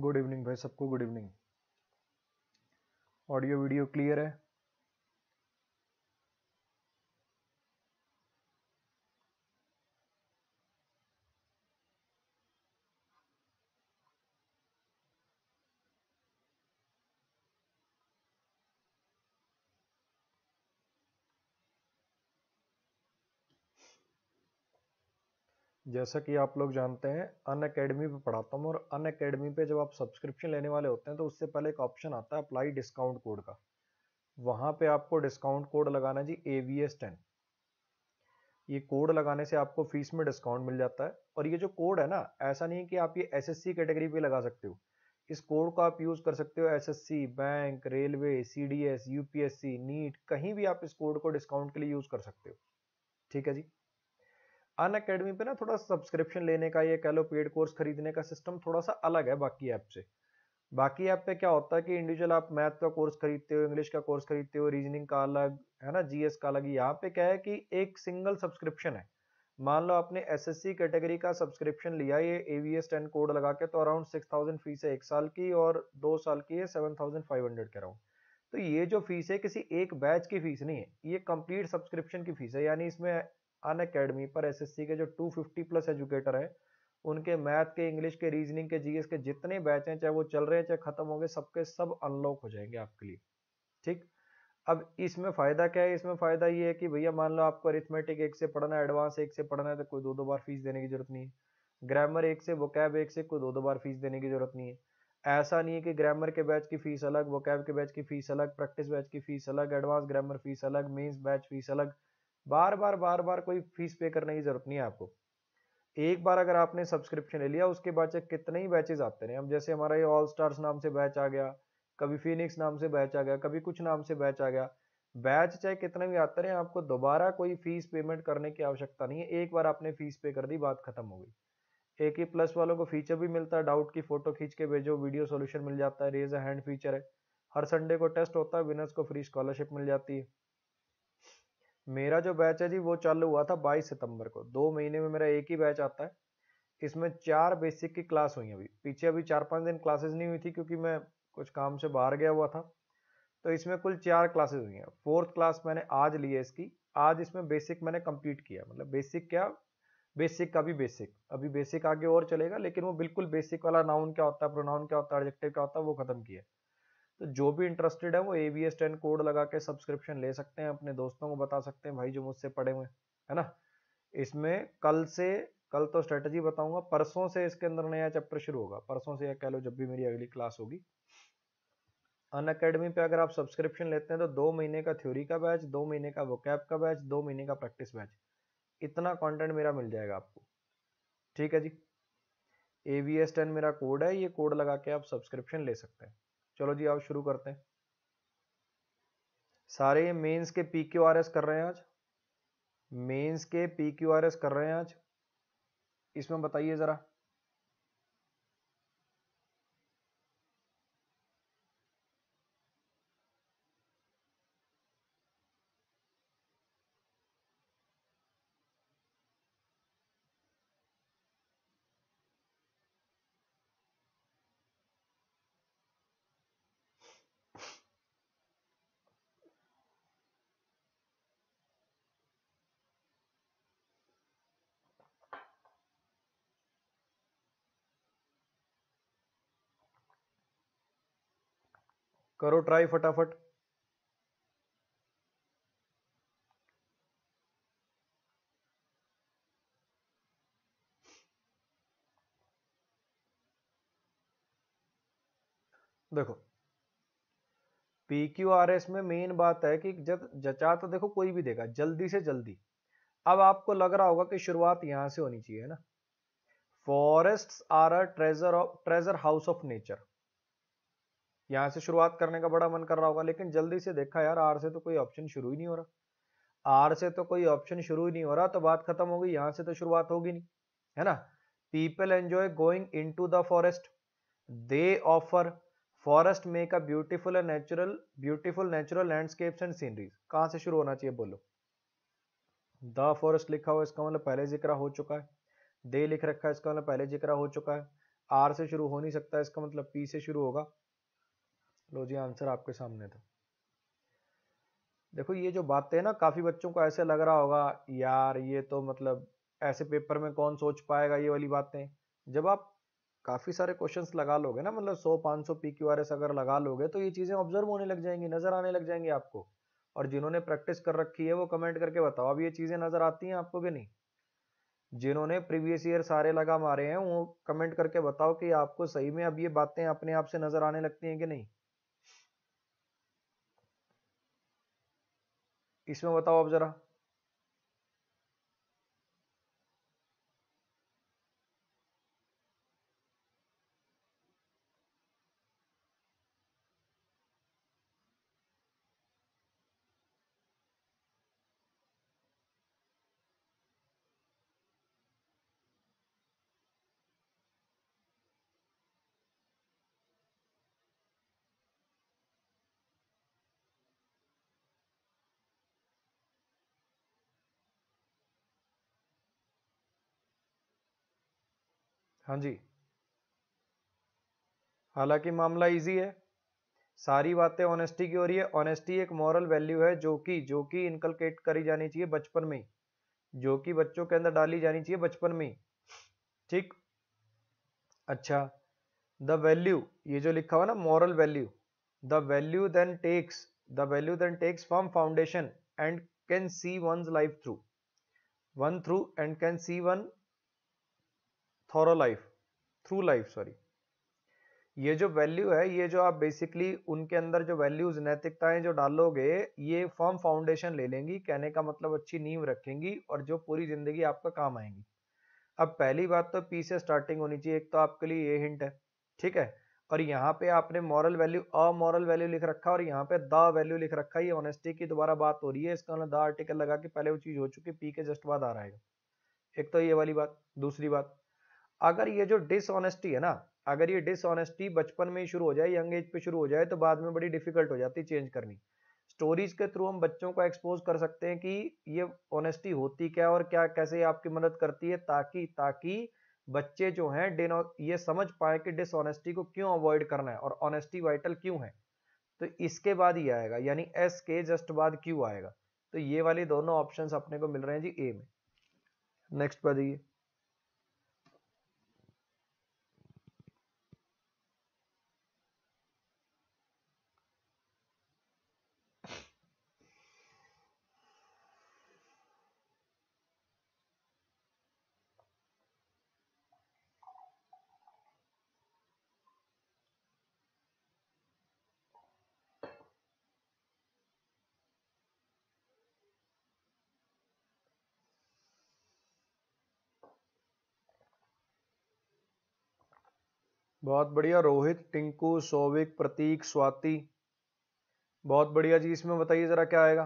Good evening भाई सबको good evening audio video clear है जैसा कि आप लोग जानते हैं अन अकेडमी पर पढ़ाता हूँ और अन अकेडमी पर जब आप सब्सक्रिप्शन लेने वाले होते हैं तो उससे पहले एक ऑप्शन आता है अप्लाई डिस्काउंट कोड का वहाँ पे आपको डिस्काउंट कोड लगाना जी ए वी एस टेन ये कोड लगाने से आपको फीस में डिस्काउंट मिल जाता है और ये जो कोड है ना ऐसा नहीं है कि आप ये एस एस सी कैटेगरी पे लगा सकते हो इस कोड को आप यूज़ कर सकते हो S S C bank railway C D S U P S C NEET कहीं भी आप इस कोड को डिस्काउंट के लिए यूज़ कर सकते हो ठीक है जी अन अकेडमी पे ना थोड़ा सब्सक्रिप्शन लेने का या कह लो पेड कोर्स खरीदने का सिस्टम थोड़ा सा अलग है बाकी ऐप से बाकी ऐप पे क्या होता है कि इंडिविजुअल आप मैथ का कोर्स खरीदते हो इंग्लिश का कोर्स खरीदते हो रीजनिंग का अलग है ना जीएस का अलग यहाँ पे क्या है कि एक सिंगल सब्सक्रिप्शन है मान लो आपने एसएससी कैटेगरी का सब्सक्रिप्शन लिया ये एवीएस टेन कोड लगा के तो अराउंड सिक्स थाउजेंड फीस है एक साल की और दो साल की है सेवन थाउजेंड फाइव हंड्रेड के अराउंड तो ये जो फीस है किसी एक बैच की फीस नहीं है ये कंप्लीट सब्सक्रिप्शन की फीस है यानी इसमें अन अकेडमी पर एसएससी के जो 250 प्लस एजुकेटर हैं उनके मैथ के इंग्लिश के रीजनिंग के जीएस के जितने बैच हैं चाहे वो चल रहे हैं चाहे खत्म हो गए सबके सब अनलॉक हो जाएंगे आपके लिए ठीक अब इसमें फ़ायदा क्या है इसमें फ़ायदा ये है कि भैया मान लो आपको अरिथमेटिक एक से पढ़ना है एडवांस एक से पढ़ना है तो कोई दो दो बार फीस देने की जरूरत नहीं है ग्रामर एक से वोकैब एक से कोई दो दो बार फीस देने की जरूरत नहीं है ऐसा नहीं है कि ग्रामर के बैच की फीस अलग वोकैब के बैच की फीस अलग प्रैक्टिस बैच की फीस अलग एडवांस ग्रामर फीस अलग मेंस बैच फीस अलग बार बार बार बार कोई फीस पे करने की जरूरत नहीं है आपको एक बार अगर आपने सब्सक्रिप्शन ले लिया उसके बाद चाहे कितने ही बैचेज आते रहे हम जैसे हमारा ये ऑल स्टार्स नाम से बैच आ गया कभी फिनिक्स नाम से बैच आ गया कभी कुछ नाम से बैच आ गया बैच चाहे कितने भी आते रहे आपको दोबारा कोई फीस पेमेंट करने की आवश्यकता नहीं है एक बार आपने फीस पे कर दी बात खत्म हो गई एक ही प्लस वालों को फीचर भी मिलता है डाउट की फोटो खींच के भेजो वीडियो सोल्यूशन मिल जाता है रेज हैंड फीचर है हर संडे को टेस्ट होता है विनर्स को फ्री स्कॉलरशिप मिल जाती है मेरा जो बैच है जी वो चालू हुआ था 22 सितंबर को दो महीने में मेरा एक ही बैच आता है इसमें चार बेसिक की क्लास हुई अभी पीछे अभी चार पाँच दिन क्लासेज नहीं हुई थी क्योंकि मैं कुछ काम से बाहर गया हुआ था तो इसमें कुल चार क्लासेज हुई हैं फोर्थ क्लास मैंने आज ली है इसकी आज इसमें बेसिक मैंने कंप्लीट किया मतलब बेसिक क्या बेसिक का भी बेसिक अभी बेसिक आगे और चलेगा लेकिन वो बिल्कुल बेसिक वाला नाउन क्या होता है प्रोनाउन क्या होता है एडजेक्टिव क्या होता है वो खत्म किया तो जो भी इंटरेस्टेड है वो A B S ten code लगा के सब्सक्रिप्शन ले सकते हैं अपने दोस्तों को बता सकते हैं भाई जो मुझसे पढ़े हुए है ना इसमें कल से कल तो स्ट्रेटजी बताऊंगा परसों से इसके अंदर नया चैप्टर शुरू होगा परसों से या कह लो जब भी मेरी अगली क्लास होगी अन अकेडमी पे अगर आप सब्सक्रिप्शन लेते हैं तो दो महीने का थ्योरी का बैच दो महीने का वोकैब का बैच दो महीने का प्रैक्टिस बैच इतना कंटेंट मेरा मिल जाएगा आपको ठीक है जी ए वी एस टेन मेरा कोड है ये कोड लगा के आप सब्सक्रिप्शन ले सकते हैं चलो जी आप शुरू करते हैं सारे मेंस के पी क्यू आर एस कर रहे हैं आज मेंस के पी क्यू आर एस कर रहे हैं आज इसमें बताइए ज़रा करो ट्राई फटाफट देखो पी क्यू आर एस में मेन बात है कि जब जचा तो देखो कोई भी देगा जल्दी से जल्दी अब आपको लग रहा होगा कि शुरुआत यहां से होनी चाहिए ना forest are a treasure of treasure house of nature यहाँ से शुरुआत करने का बड़ा मन कर रहा होगा लेकिन जल्दी से देखा यार आर से तो कोई ऑप्शन शुरू ही नहीं हो रहा आर से तो कोई ऑप्शन शुरू ही नहीं हो रहा तो बात खत्म होगी यहाँ से तो शुरुआत होगी नहीं है ना people enjoy going into the forest they offer forest make a beautiful and natural beautiful natural landscapes and sceneries कहाँ से शुरू होना चाहिए बोलो द फॉरेस्ट लिखा हुआ इसका मतलब पहले जिक्र हो चुका है दे लिख रखा है इसका मतलब पहले जिक्र हो चुका है आर से शुरू हो नहीं सकता इसका मतलब पी से शुरू होगा लो जी आंसर आपके सामने था देखो ये जो बातें ना काफ़ी बच्चों को ऐसे लग रहा होगा यार ये तो मतलब ऐसे पेपर में कौन सोच पाएगा ये वाली बातें जब आप काफ़ी सारे क्वेश्चंस लगा लोगे ना मतलब 100 500 पी क्यू आर एस अगर लगा लोगे तो ये चीज़ें ऑब्जर्व होने लग जाएंगी नज़र आने लग जाएंगी आपको और जिन्होंने प्रैक्टिस कर रखी है वो कमेंट करके बताओ अब ये चीज़ें नज़र आती हैं आपको कि नहीं जिन्होंने प्रीवियस ईयर सारे लगा मारे हैं वो कमेंट करके बताओ कि आपको सही में अब ये बातें अपने आप से नज़र आने लगती हैं कि नहीं इसमें बताओ आप ज़रा हाँ जी हालांकि मामला इजी है सारी बातें ऑनेस्टी की हो रही है ऑनेस्टी एक मॉरल वैल्यू है जो कि जो कि इनकलकेट करी जानी चाहिए बचपन में जो कि बच्चों के अंदर डाली जानी चाहिए बचपन में ठीक अच्छा द वैल्यू ये जो लिखा हुआ ना moral value the value then takes the value then takes from foundation and can see one life through one through and can see one thorough life through life sorry ये जो value है ये जो आप बेसिकली उनके अंदर जो values नैतिकताएं जो डालोगे ये फर्म फाउंडेशन ले लेंगी कहने का मतलब अच्छी नींव रखेंगी और जो पूरी जिंदगी आपका काम आएंगी अब पहली बात तो पी से स्टार्टिंग होनी चाहिए एक तो आपके लिए ये हिंट है ठीक है और यहाँ पे आपने मॉरल वैल्यू अमॉरल वैल्यू लिख रखा और यहाँ पे द वैल्यू लिख रखा ये ऑनेस्टी की दोबारा बात हो रही है इसका मतलब द आर्टिकल लगा के पहले वो चीज़ हो चुकी पी के जस्ट बाद आ रहा है एक तो ये वाली बात दूसरी बात अगर ये जो डिसऑनेस्टी है ना अगर ये डिसऑनेस्टी बचपन में ही शुरू हो जाए यंग एज पे शुरू हो जाए तो बाद में बड़ी डिफिकल्ट हो जाती है चेंज करनी स्टोरीज के थ्रू हम बच्चों को एक्सपोज कर सकते हैं कि ये ऑनेस्टी होती क्या और क्या कैसे आपकी मदद करती है ताकि ताकि बच्चे जो हैं ये समझ पाए कि डिसऑनेस्टी को क्यों अवॉइड करना है और ऑनेस्टी वाइटल क्यों है तो इसके बाद ही आएगा यानी एस के जस्ट बाद क्यों आएगा तो ये वाले दोनों ऑप्शन अपने को मिल रहे हैं जी ए में नेक्स्ट पर जाइए बहुत बढ़िया रोहित टिंकू सोविक प्रतीक स्वाति बहुत बढ़िया जी इसमें बताइए ज़रा क्या आएगा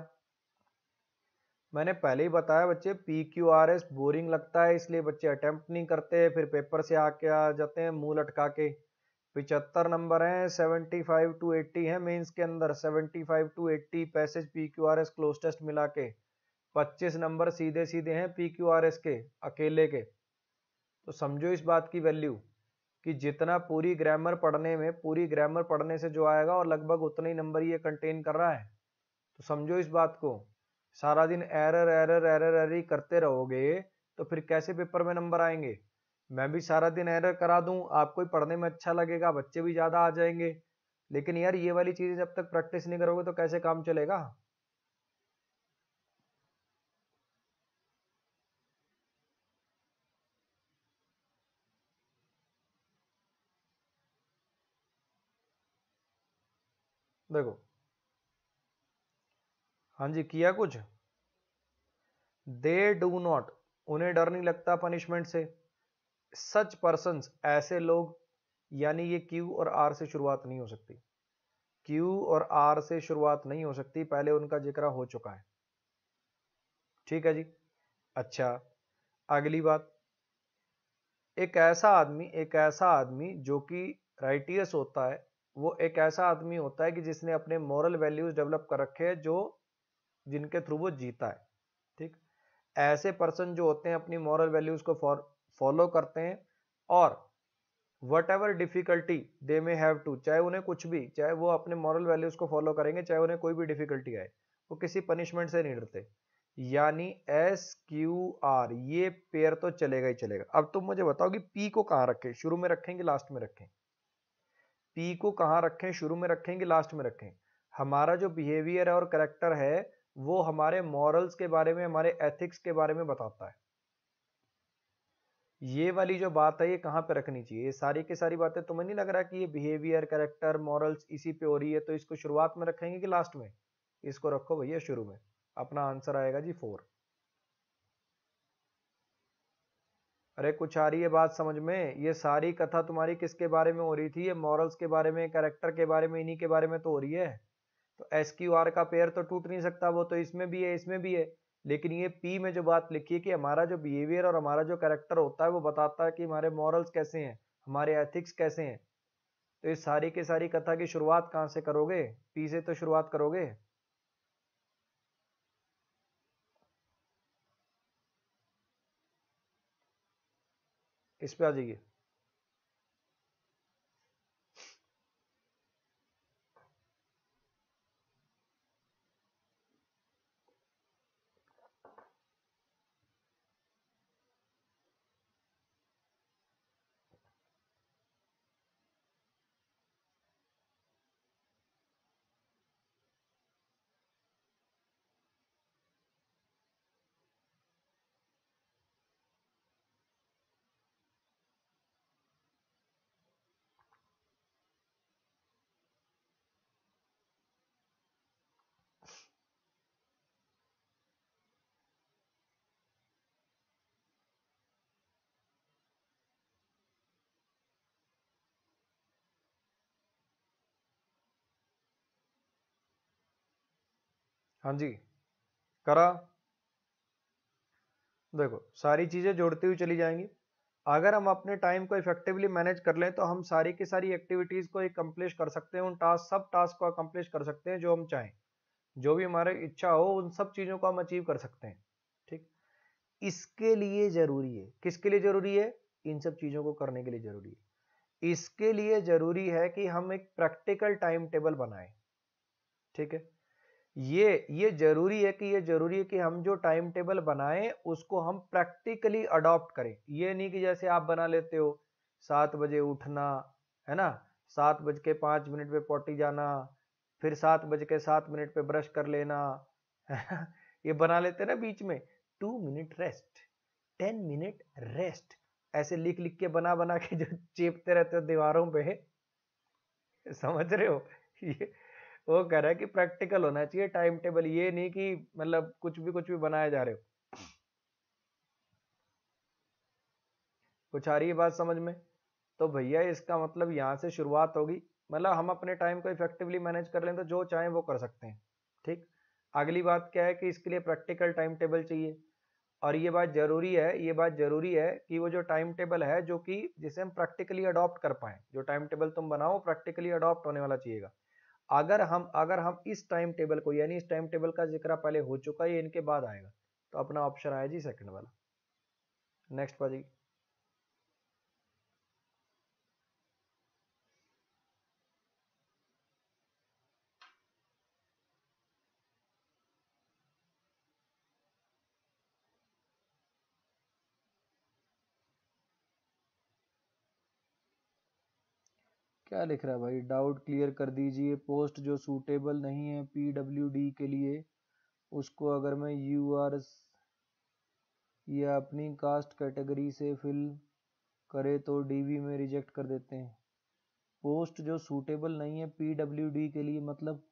मैंने पहले ही बताया बच्चे P Q R S boring लगता है इसलिए बच्चे अटेम्प्ट नहीं करते फिर पेपर से आके आ जाते हैं मुंह लटका के पिचहत्तर नंबर हैं सेवेंटी फाइव टू एट्टी है मेंस के अंदर seventy five to eighty passage P Q R S cloze test मिला के पच्चीस नंबर सीधे सीधे हैं पी क्यू आर एस के अकेले के तो समझो इस बात की वैल्यू कि जितना पूरी ग्रामर पढ़ने में पूरी ग्रामर पढ़ने से जो आएगा और लगभग उतना ही नंबर ये कंटेन कर रहा है तो समझो इस बात को सारा दिन एरर एरर एरर एरर ही करते रहोगे तो फिर कैसे पेपर में नंबर आएंगे मैं भी सारा दिन एरर करा दूं आपको ही पढ़ने में अच्छा लगेगा बच्चे भी ज़्यादा आ जाएंगे लेकिन यार ये वाली चीज़ें जब तक प्रैक्टिस नहीं करोगे तो कैसे काम चलेगा देखो हाँ जी किया कुछ दे डू नॉट उन्हें डर नहीं लगता पनिशमेंट से सच पर्सन ऐसे लोग यानी ये क्यू और आर से शुरुआत नहीं हो सकती क्यू और आर से शुरुआत नहीं हो सकती पहले उनका जिक्र हो चुका है ठीक है जी अच्छा अगली बात एक ऐसा आदमी एक ऐसा आदमी जो कि राइटियस होता है वो एक ऐसा आदमी होता है कि जिसने अपने मॉरल वैल्यूज डेवलप कर रखे हैं जो जिनके थ्रू वो जीता है ठीक ऐसे पर्सन जो होते हैं अपनी मॉरल वैल्यूज को फॉलो करते हैं और whatever difficulty they may have to चाहे उन्हें कुछ भी चाहे वो अपने मॉरल वैल्यूज को फॉलो करेंगे चाहे उन्हें कोई भी डिफिकल्टी आए वो किसी पनिशमेंट से नहीं डरते यानी एस क्यू आर ये पेयर तो चलेगा ही चलेगा अब तुम मुझे बताओ कि पी को कहाँ रखें शुरू में रखें कि लास्ट में रखें पी को कहाँ रखें शुरू में रखें कि लास्ट में रखें हमारा जो बिहेवियर है और करेक्टर है वो हमारे मॉरल्स के बारे में हमारे एथिक्स के बारे में बताता है ये वाली जो बात है ये कहाँ पे रखनी चाहिए ये सारी की सारी बातें तुम्हें नहीं लग रहा कि ये बिहेवियर करेक्टर मॉरल्स इसी पे हो रही है तो इसको शुरुआत में रखेंगे कि लास्ट में इसको रखो भैया शुरू में अपना आंसर आएगा जी फोर अरे कुछ आ रही है बात समझ में ये सारी कथा तुम्हारी किसके बारे में हो रही थी ये मॉरल्स के बारे में कैरेक्टर के बारे में इन्हीं के बारे में तो हो रही है तो एस क्यू आर का पेयर तो टूट नहीं सकता वो तो इसमें भी है इसमें भी है लेकिन ये पी में जो बात लिखी है कि हमारा जो बिहेवियर और हमारा जो कैरेक्टर होता है वो बताता है कि हमारे मॉरल्स कैसे हैं हमारे एथिक्स कैसे हैं तो इस सारी के सारी कथा की शुरुआत कहाँ से करोगे पी से तो शुरुआत करोगे इस पर आ जाइए हाँ जी करा देखो सारी चीज़ें जोड़ती हुई चली जाएंगी अगर हम अपने टाइम को इफेक्टिवली मैनेज कर लें तो हम सारी की सारी एक्टिविटीज़ को अकम्प्लिश कर सकते हैं उन टास्क सब टास्क को अकम्प्लिश कर सकते हैं जो हम चाहें जो भी हमारे इच्छा हो उन सब चीज़ों को हम अचीव कर सकते हैं ठीक इसके लिए ज़रूरी है किसके लिए ज़रूरी है इन सब चीज़ों को करने के लिए ज़रूरी है इसके लिए ज़रूरी है कि हम एक प्रैक्टिकल टाइम टेबल बनाए ठीक है ये ये जरूरी है कि ये जरूरी है कि हम जो टाइम टेबल बनाए उसको हम प्रैक्टिकली अडॉप्ट करें ये नहीं कि जैसे आप बना लेते हो सात बजे उठना है ना सात बज के पांच मिनट पे पोटी जाना फिर सात बज के सात मिनट पे ब्रश कर लेना ये बना लेते ना बीच में two minute rest ten minute rest ऐसे लिख लिख के बना बना के जो चेपते रहते हो दीवारों पे समझ रहे हो ये वो कह रहा है कि प्रैक्टिकल होना चाहिए टाइम टेबल ये नहीं कि मतलब कुछ भी कुछ भी बनाए जा रहे हो कुछ आ रही है बात समझ में तो भैया इसका मतलब यहाँ से शुरुआत होगी मतलब हम अपने टाइम को इफेक्टिवली मैनेज कर लें तो जो चाहें वो कर सकते हैं ठीक अगली बात क्या है कि इसके लिए प्रैक्टिकल टाइम टेबल चाहिए और ये बात जरूरी है ये बात जरूरी है कि वो जो टाइम टेबल है जो कि जिसे हम प्रैक्टिकली अडॉप्ट कर पाए जो टाइम टेबल तुम बनाओ प्रैक्टिकली अडॉप्ट होने वाला चाहिएगा अगर हम अगर हम इस टाइम टेबल को यानी इस टाइम टेबल का जिक्र पहले हो चुका है इनके बाद आएगा तो अपना ऑप्शन आया जी सेकंड वाला नेक्स्ट पर जी क्या लिख रहा है भाई डाउट क्लियर कर दीजिए पोस्ट जो सूटेबल नहीं है डी के लिए उसको अगर मैं यू आर या अपनी कास्ट कैटेगरी से फिल करे तो डीवी में रिजेक्ट कर देते हैं पोस्ट जो सूटेबल नहीं है डी के लिए मतलब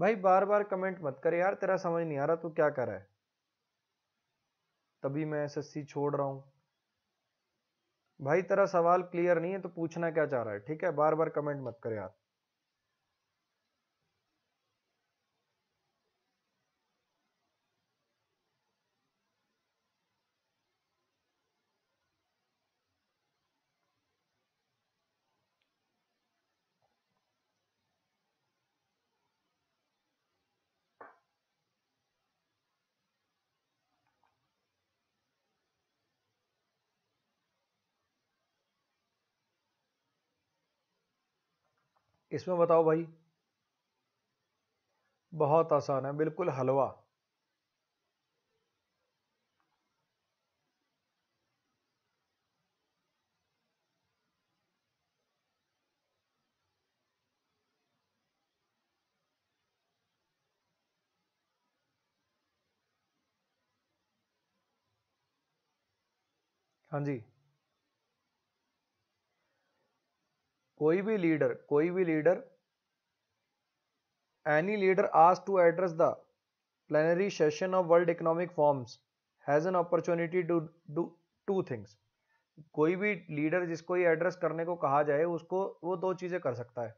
भाई बार बार कमेंट मत कर यार तेरा समझ नहीं आ रहा तू क्या कर रहा है तभी मैं एसएससी छोड़ रहा हूँ भाई तेरा सवाल क्लियर नहीं है तो पूछना क्या चाह रहा है ठीक है बार बार कमेंट मत कर यार इसमें बताओ भाई बहुत आसान है बिल्कुल हलवा हाँ जी कोई भी लीडर कोई भी लीडर एनी लीडर आज to address the plenary session of world economic forums has an opportunity to do two things कोई भी लीडर जिसको ये एड्रेस करने को कहा जाए उसको वो दो चीज़ें कर सकता है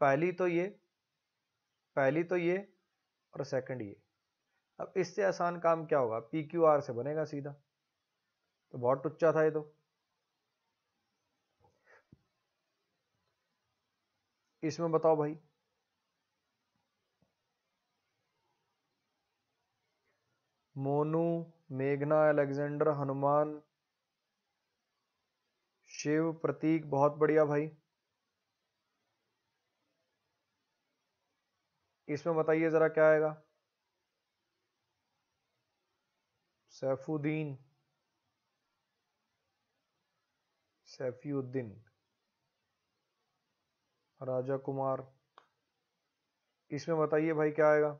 पहली तो ये पहली तो ये और सेकंड ये अब इससे आसान काम क्या होगा पी क्यू आर से बनेगा सीधा तो बहुत टुच्चा था ये तो इसमें बताओ भाई मोनू मेघना अलेक्जेंडर हनुमान शिव प्रतीक बहुत बढ़िया भाई इसमें बताइए ज़रा क्या आएगा सैफुद्दीन सैफीउद्दीन राजा कुमार इसमें बताइए भाई क्या आएगा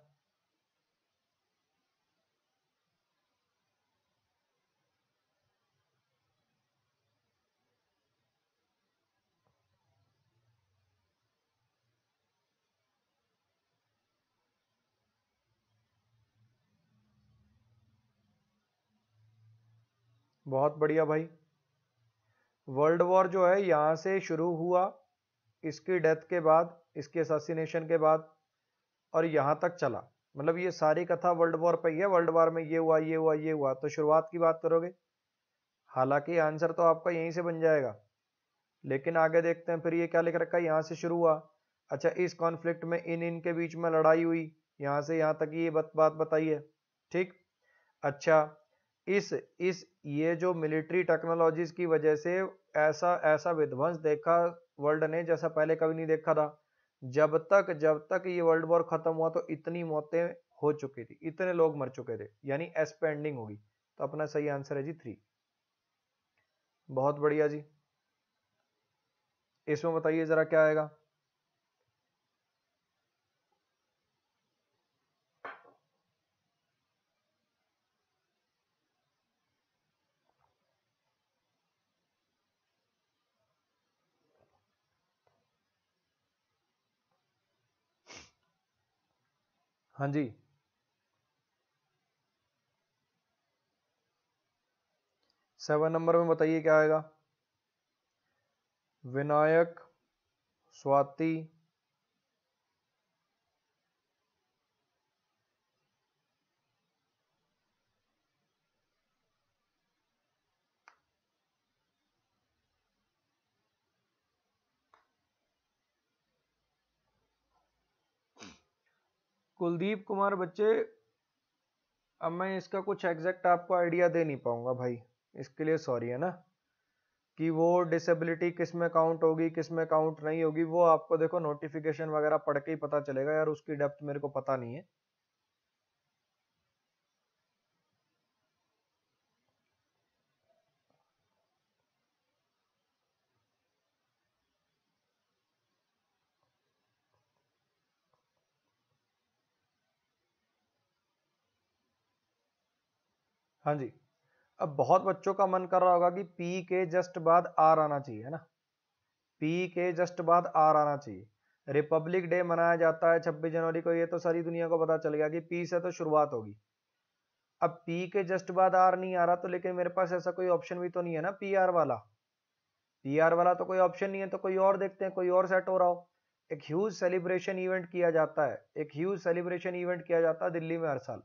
बहुत बढ़िया भाई वर्ल्ड वॉर जो है यहां से शुरू हुआ इसकी डेथ के बाद इसके असासीनेशन के बाद और यहाँ तक चला मतलब ये सारी कथा वर्ल्ड वॉर पर ही है वर्ल्ड वॉर में ये हुआ ये हुआ ये हुआ तो शुरुआत की बात करोगे हालांकि आंसर तो आपका यहीं से बन जाएगा लेकिन आगे देखते हैं फिर ये क्या लिख रखा है यहाँ से शुरू हुआ अच्छा इस कॉन्फ्लिक्ट में इन इन के बीच में लड़ाई हुई यहाँ से यहाँ तक ये बात बात बताई है ठीक अच्छा इस इस ये जो मिलिट्री टेक्नोलॉजीज की वजह से ऐसा ऐसा विध्वंस देखा वर्ल्ड ने जैसा पहले कभी नहीं देखा था जब तक जब तक ये वर्ल्ड वॉर खत्म हुआ तो इतनी मौतें हो चुकी थी इतने लोग मर चुके थे यानी एस होगी तो अपना सही आंसर है जी थ्री बहुत बढ़िया जी इसमें बताइए जरा क्या आएगा हाँ जी सेवन नंबर में बताइए क्या आएगा विनायक स्वाति कुलदीप कुमार बच्चे अब मैं इसका कुछ एग्जैक्ट आपको आइडिया दे नहीं पाऊंगा भाई इसके लिए सॉरी है ना कि वो डिसेबिलिटी किस में काउंट होगी किस में काउंट नहीं होगी वो आपको देखो नोटिफिकेशन वगैरह पढ़ के ही पता चलेगा यार उसकी डेप्थ मेरे को पता नहीं है हाँ जी अब बहुत बच्चों का मन कर रहा होगा कि पी के जस्ट बाद आर आना चाहिए है ना पी के जस्ट बाद आर आना चाहिए रिपब्लिक डे मनाया जाता है छब्बीस जनवरी को ये तो सारी दुनिया को पता चल गया कि पी से तो शुरुआत होगी अब पी के जस्ट बाद आर नहीं आ रहा तो लेकिन मेरे पास ऐसा कोई ऑप्शन भी तो नहीं है ना पी आर वाला पी आर वाला तो कोई ऑप्शन नहीं है तो कोई और देखते हैं कोई और सेट हो रहा हो एक ह्यूज सेलिब्रेशन इवेंट किया जाता है एक ह्यूज सेलिब्रेशन इवेंट किया जाता है दिल्ली में हर साल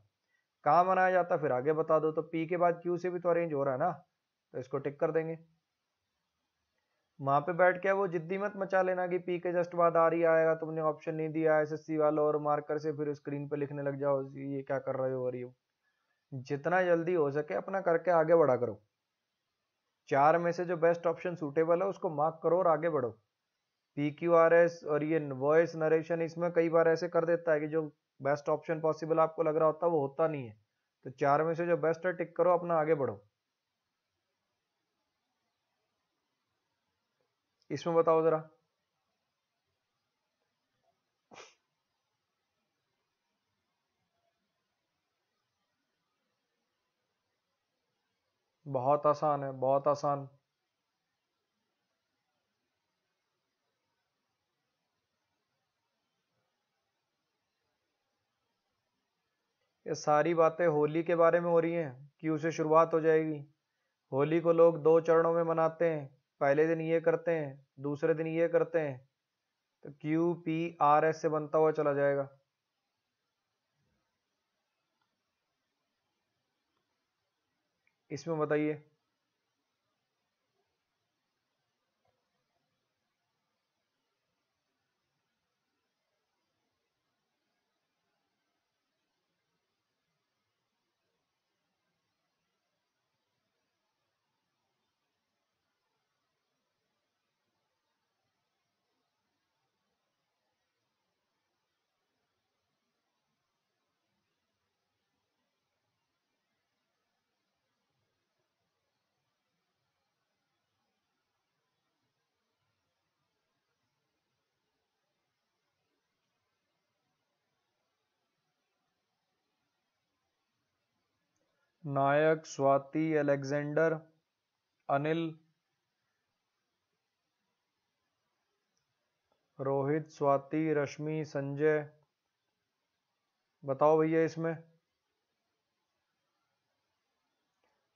कहाँ बनाया जाता फिर आगे बता दो तो पी के बाद क्यू से भी तो अरेंज हो रहा है ना तो इसको टिक कर देंगे वहां पे बैठ के वो जिद्दी मत मचा लेना कि पी के जस्ट बाद आ रही आएगा तुमने ऑप्शन नहीं दिया एसएससी वालों और मार्कर से फिर स्क्रीन पे लिखने लग जाओ ये क्या कर रहे हो और ये जितना जल्दी हो सके अपना करके आगे बढ़ा करो चार में से जो बेस्ट ऑप्शन सूटेबल है उसको मार्क करो और आगे बढ़ो पी क्यू आर एस और ये वॉइस नरेशन इसमें कई बार ऐसे कर देता है कि जो बेस्ट ऑप्शन पॉसिबल आपको लग रहा होता वो होता नहीं है तो चार में से जो बेस्ट है टिक करो अपना आगे बढ़ो इसमें बताओ जरा बहुत आसान है बहुत आसान ये सारी बातें होली के बारे में हो रही हैं कि उसे शुरुआत हो जाएगी होली को लोग दो चरणों में मनाते हैं पहले दिन ये करते हैं दूसरे दिन ये करते हैं तो क्यू पी आर एस से बनता हुआ चला जाएगा इसमें बताइए नायक स्वाति अलेक्जेंडर अनिल रोहित स्वाति रश्मि संजय बताओ भैया इसमें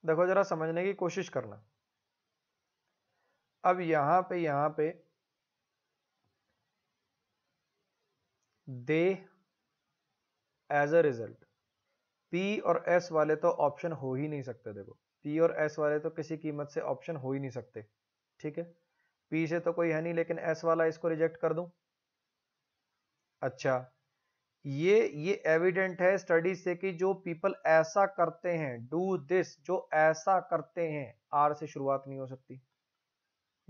देखो जरा समझने की कोशिश करना अब यहां पे यहां पे they as a result P और एस वाले तो ऑप्शन हो ही नहीं सकते देखो पी और एस वाले तो किसी कीमत से ऑप्शन हो ही नहीं सकते ठीक है पी से तो कोई है नहीं लेकिन एस वाला इसको रिजेक्ट कर दू अच्छा ये ये एविडेंट है स्टडी से कि जो पीपल ऐसा करते हैं डू दिस जो ऐसा करते हैं आर से शुरुआत नहीं हो सकती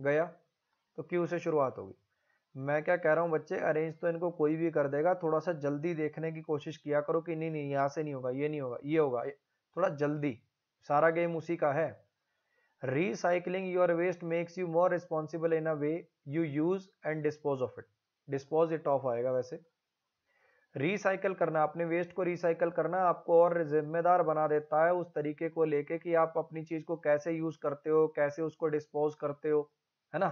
गया तो क्यू से शुरुआत होगी मैं क्या कह रहा हूँ बच्चे अरेंज तो इनको कोई भी कर देगा थोड़ा सा जल्दी देखने की कोशिश किया करो कि नहीं नहीं यहाँ से नहीं होगा ये नहीं होगा ये होगा थोड़ा जल्दी सारा गेम उसी का है recycling your waste makes you more responsible in a way you use and dispose of it dispose it off आएगा वैसे रिसाइकल करना अपने वेस्ट को रिसाइकल करना आपको और जिम्मेदार बना देता है उस तरीके को लेके कि आप अपनी चीज को कैसे यूज करते हो कैसे उसको डिस्पोज करते हो है ना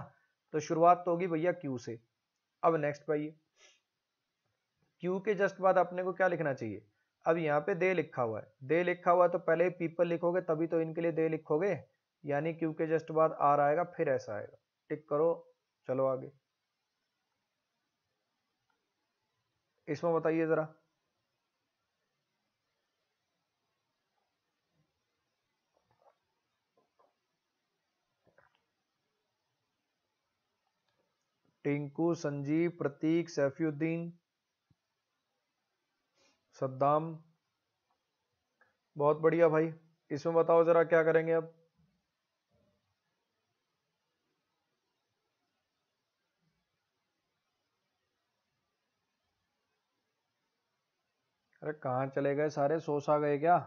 तो शुरुआत तो होगी भैया क्यू से अब नेक्स्ट पाइए क्यू के जस्ट बाद अपने को क्या लिखना चाहिए अब यहाँ पे दे लिखा हुआ है दे लिखा हुआ है तो पहले पीपल लिखोगे तभी तो इनके लिए दे लिखोगे यानी क्यू के जस्ट बाद आर आएगा फिर ऐसा आएगा टिक करो चलो आगे इसमें बताइए जरा टिंकू संजीव प्रतीक सैफ्युद्दीन सद्दाम बहुत बढ़िया भाई इसमें बताओ जरा क्या करेंगे अब अरे कहाँ चले गए सारे सोसा गए क्या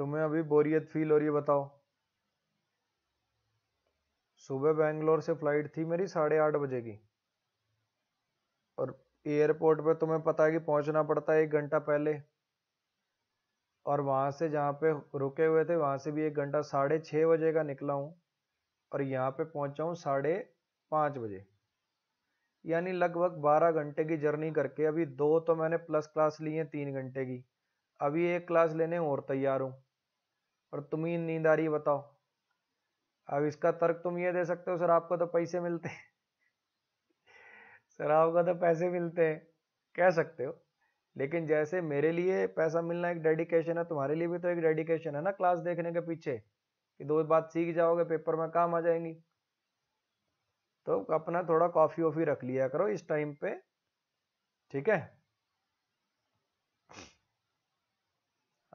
तुम्हें अभी बोरियत फील हो रही है बताओ सुबह बेंगलोर से फ्लाइट थी मेरी साढ़े आठ बजे की और एयरपोर्ट पे तुम्हें पता है कि पहुंचना पड़ता है एक घंटा पहले और वहां से जहां पे रुके हुए थे वहां से भी एक घंटा साढ़े छः बजे का निकला हूं और यहाँ पे पहुंचा हूं साढ़े पाँच बजे यानी लगभग बारह घंटे की जर्नी करके अभी दो तो मैंने प्लस क्लास ली है तीन घंटे की अभी एक क्लास लेने और तैयार हूँ और ही नींद आ रही बताओ अब इसका तर्क तुम ये दे सकते हो सर आपको तो पैसे मिलते हैं सर आपको तो पैसे मिलते हैं कह सकते हो लेकिन जैसे मेरे लिए पैसा मिलना एक डेडिकेशन है तुम्हारे लिए भी तो एक डेडिकेशन है ना क्लास देखने के पीछे कि दो बात सीख जाओगे पेपर में काम आ जाएंगी तो अपना थोड़ा कॉफ़ी वॉफ़ी रख लिया करो इस टाइम पे ठीक है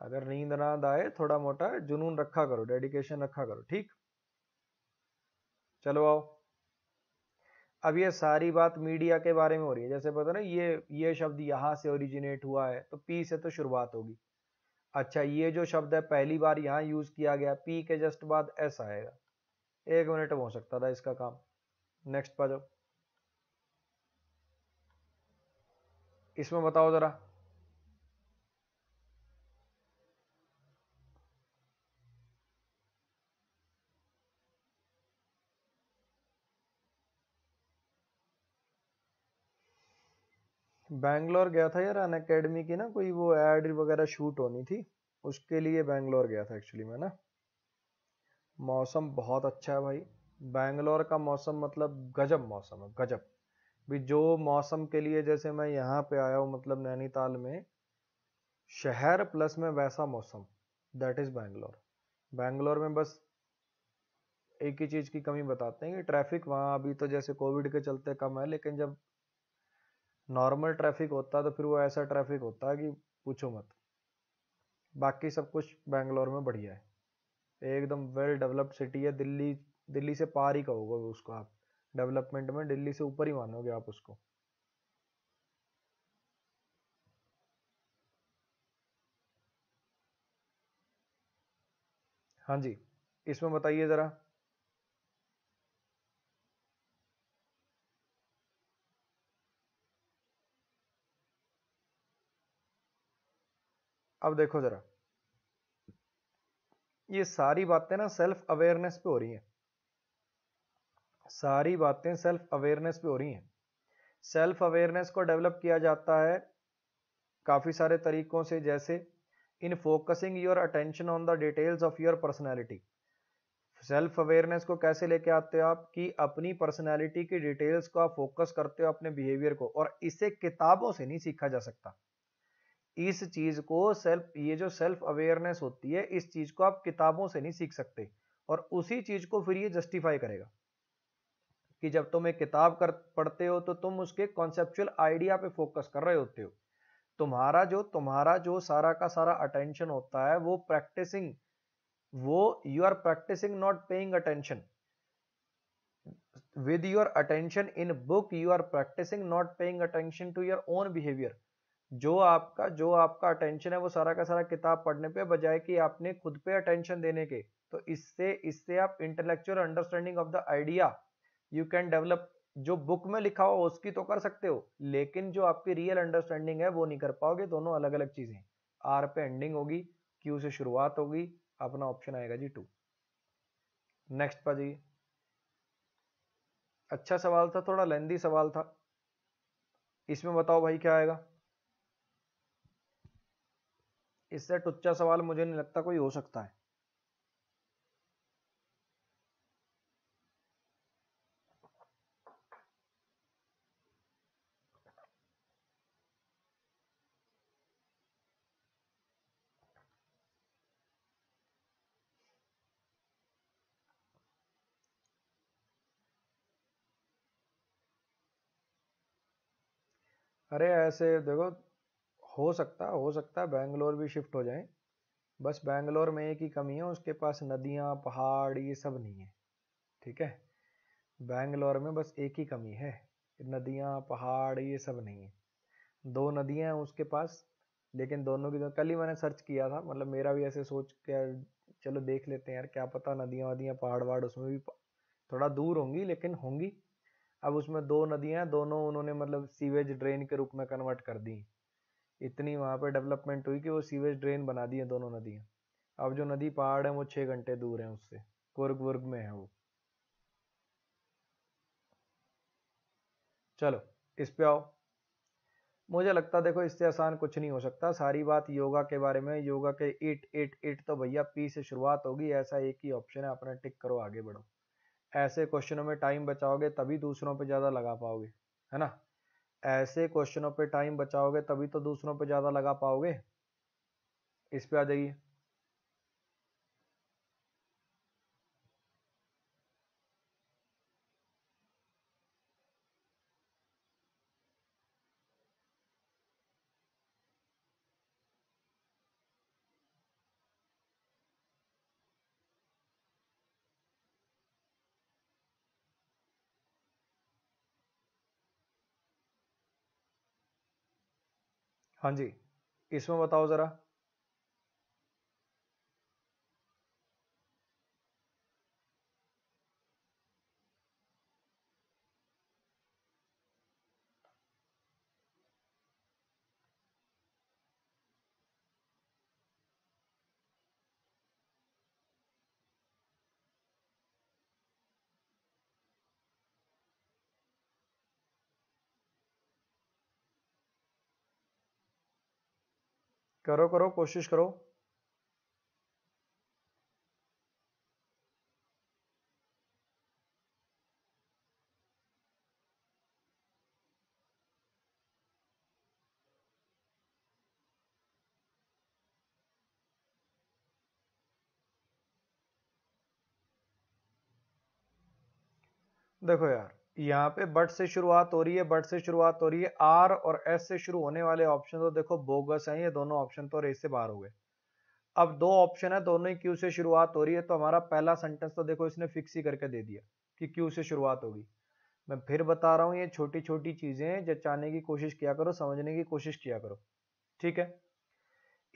अगर नींद ना आए थोड़ा मोटा जुनून रखा करो डेडिकेशन रखा करो ठीक चलो आओ अब ये सारी बात मीडिया के बारे में हो रही है जैसे पता ना ये ये शब्द यहां से ओरिजिनेट हुआ है तो पी से तो शुरुआत होगी अच्छा ये जो शब्द है पहली बार यहां यूज किया गया पी के जस्ट बाद एस आएगा एक मिनट हो सकता था इसका काम नेक्स्ट पा जाओ इसमें बताओ जरा बैंगलोर गया था यार अन अकेडमी की ना कोई वो एड वगैरह शूट होनी थी उसके लिए बैंगलोर गया था एक्चुअली मैं ना मौसम बहुत अच्छा है भाई बैंगलोर का मौसम मतलब गजब मौसम है गजब भी जो मौसम के लिए जैसे मैं यहाँ पे आया हूँ मतलब नैनीताल में शहर प्लस में वैसा मौसम दैट इज़ बैंगलोर बैंगलोर में बस एक ही चीज़ की कमी बताते हैं कि ट्रैफिक वहाँ अभी तो जैसे कोविड के चलते कम है लेकिन जब नॉर्मल ट्रैफिक होता तो फिर वो ऐसा ट्रैफिक होता कि पूछो मत बाकी सब कुछ बेंगलोर में बढ़िया है एकदम वेल डेवलप्ड सिटी है दिल्ली दिल्ली से पार ही कहोगे उसको आप डेवलपमेंट में दिल्ली से ऊपर ही मानोगे आप उसको हाँ जी इसमें बताइए ज़रा अब देखो जरा ये सारी बातें ना सेल्फ अवेयरनेस पे हो रही हैं सारी बातें सेल्फ अवेयरनेस पे हो रही हैं सेल्फ अवेयरनेस को डेवलप किया जाता है काफ़ी सारे तरीकों से जैसे in focusing your attention on the details of your personality self awareness को कैसे लेके आते हो आप कि अपनी पर्सनैलिटी की डिटेल्स को आप फोकस करते हो अपने बिहेवियर को और इसे किताबों से नहीं सीखा जा सकता इस चीज को सेल्फ ये जो सेल्फ अवेयरनेस होती है इस चीज को आप किताबों से नहीं सीख सकते और उसी चीज को फिर ये जस्टिफाई करेगा कि जब तुम एक किताब कर पढ़ते हो तो तुम उसके कॉन्सेप्चुअल आइडिया पे फोकस कर रहे होते हो तुम्हारा जो तुम्हारा जो सारा का सारा अटेंशन होता है वो प्रैक्टिसिंग वो you are practicing not paying attention with your attention in book you are practicing not paying attention to your own behaviour जो आपका जो आपका अटेंशन है वो सारा का सारा किताब पढ़ने पे बजाय कि आपने खुद पे अटेंशन देने के तो इससे इससे आप intellectual understanding of the idea you can develop जो बुक में लिखा हो उसकी तो कर सकते हो लेकिन जो आपकी रियल अंडरस्टैंडिंग है वो नहीं कर पाओगे दोनों अलग अलग चीजें आर पे एंडिंग होगी क्यू से शुरुआत होगी अपना ऑप्शन आएगा जी टू नेक्स्ट पर जी अच्छा सवाल था थोड़ा लेंदी सवाल था इसमें बताओ भाई क्या आएगा इससे टुच्चा सवाल मुझे नहीं लगता कोई हो सकता है अरे ऐसे देखो हो सकता हो सकता बेंगलोर भी शिफ्ट हो जाए बस बेंगलोर में एक ही कमी है उसके पास नदियाँ पहाड़ ये सब नहीं है ठीक है बेंगलोर में बस एक ही कमी है नदियाँ पहाड़ ये सब नहीं है दो नदियाँ हैं उसके पास लेकिन दोनों की कल ही मैंने सर्च किया था मतलब मेरा भी ऐसे सोच के चलो देख लेते हैं यार क्या पता नदियाँ वदियाँ पहाड़ वहाड़ उसमें भी थोड़ा दूर होंगी लेकिन होंगी अब उसमें दो नदियाँ दोनों उन्होंने मतलब सीवेज ड्रेन के रूप में कन्वर्ट कर दी इतनी वहाँ पर डेवलपमेंट हुई कि वो सीवेज ड्रेन बना दी है दोनों नदियाँ अब जो नदी पहाड़ है वो छः घंटे दूर है उससे कुर्ग वर्ग में है वो चलो इस पे आओ मुझे लगता देखो इससे आसान कुछ नहीं हो सकता सारी बात योगा के बारे में योगा के इट इट इट तो भैया पी से शुरुआत होगी ऐसा एक ही ऑप्शन है अपना टिक करो आगे बढ़ो ऐसे क्वेश्चनों में टाइम बचाओगे तभी दूसरों पे ज़्यादा लगा पाओगे है ना ऐसे क्वेश्चनों पे टाइम बचाओगे तभी तो दूसरों पे ज़्यादा लगा पाओगे इस पे आ जाइए हाँ जी इसमें बताओ ज़रा करो करो कोशिश करो देखो यार यहाँ पे बट से शुरुआत हो रही है बट से शुरुआत हो रही है आर और एस से शुरू होने वाले ऑप्शन तो देखो बोगस हैं ये दोनों ऑप्शन तो रेस से बाहर हो गए अब दो ऑप्शन है दोनों ही क्यू से शुरुआत हो रही है तो हमारा पहला सेंटेंस तो देखो इसने फिक्स ही करके दे दिया कि क्यू से शुरुआत होगी मैं फिर बता रहा हूँ ये छोटी छोटी चीज़ें जचाने की कोशिश किया करो समझने की कोशिश किया करो ठीक है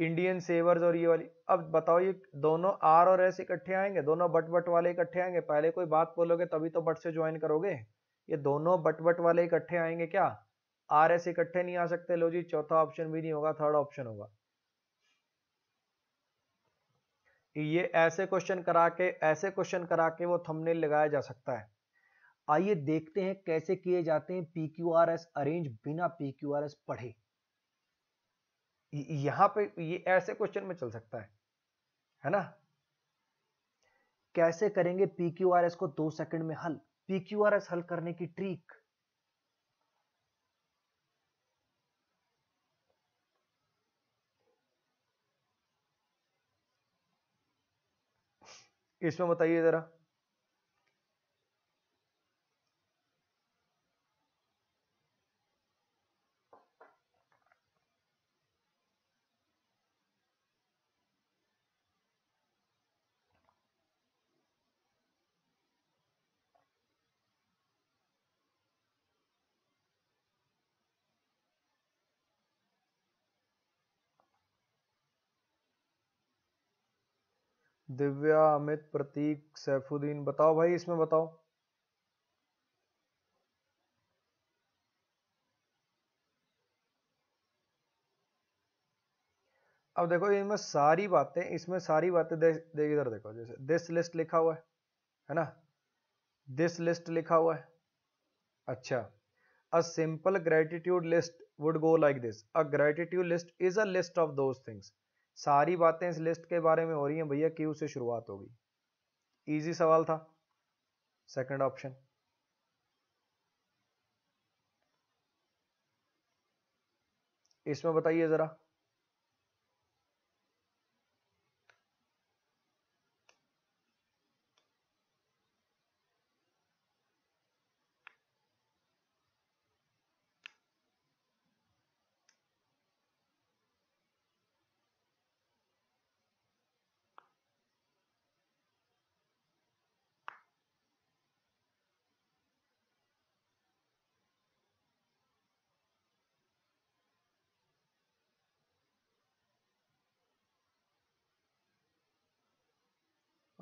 इंडियन सेवर्स और ये वाली अब बताओ ये दोनों आर और एस इकट्ठे आएंगे दोनों बट बट वाले इकट्ठे आएंगे पहले कोई बात बोलोगे तभी तो बट से ज्वाइन करोगे ये दोनों बट बट वाले इकट्ठे आएंगे क्या आर एस इकट्ठे नहीं आ सकते लो जी चौथा ऑप्शन भी नहीं होगा थर्ड ऑप्शन होगा ये ऐसे क्वेश्चन करा के ऐसे क्वेश्चन करा के वो थंबनेल लगाया जा सकता है आइए देखते हैं कैसे किए जाते हैं P Q R S arrange बिना पी क्यू आर एस पढ़े यहां पे ये ऐसे क्वेश्चन में चल सकता है है ना कैसे करेंगे पी क्यू आर एस को दो सेकंड में हल पीक्यूआरएस हल करने की ट्रीक इसमें बताइए जरा दिव्या अमित प्रतीक सैफुद्दीन बताओ भाई इसमें बताओ अब देखो इनमें सारी बातें इसमें सारी बातें दे, दे इधर देखो जैसे दिस लिस्ट लिखा हुआ है है ना दिस लिस्ट लिखा हुआ है अच्छा a simple gratitude list would go like this a gratitude list is a list of those things सारी बातें इस लिस्ट के बारे में हो रही हैं भैया क्यू से शुरुआत होगी इजी सवाल था सेकंड ऑप्शन इसमें बताइए ज़रा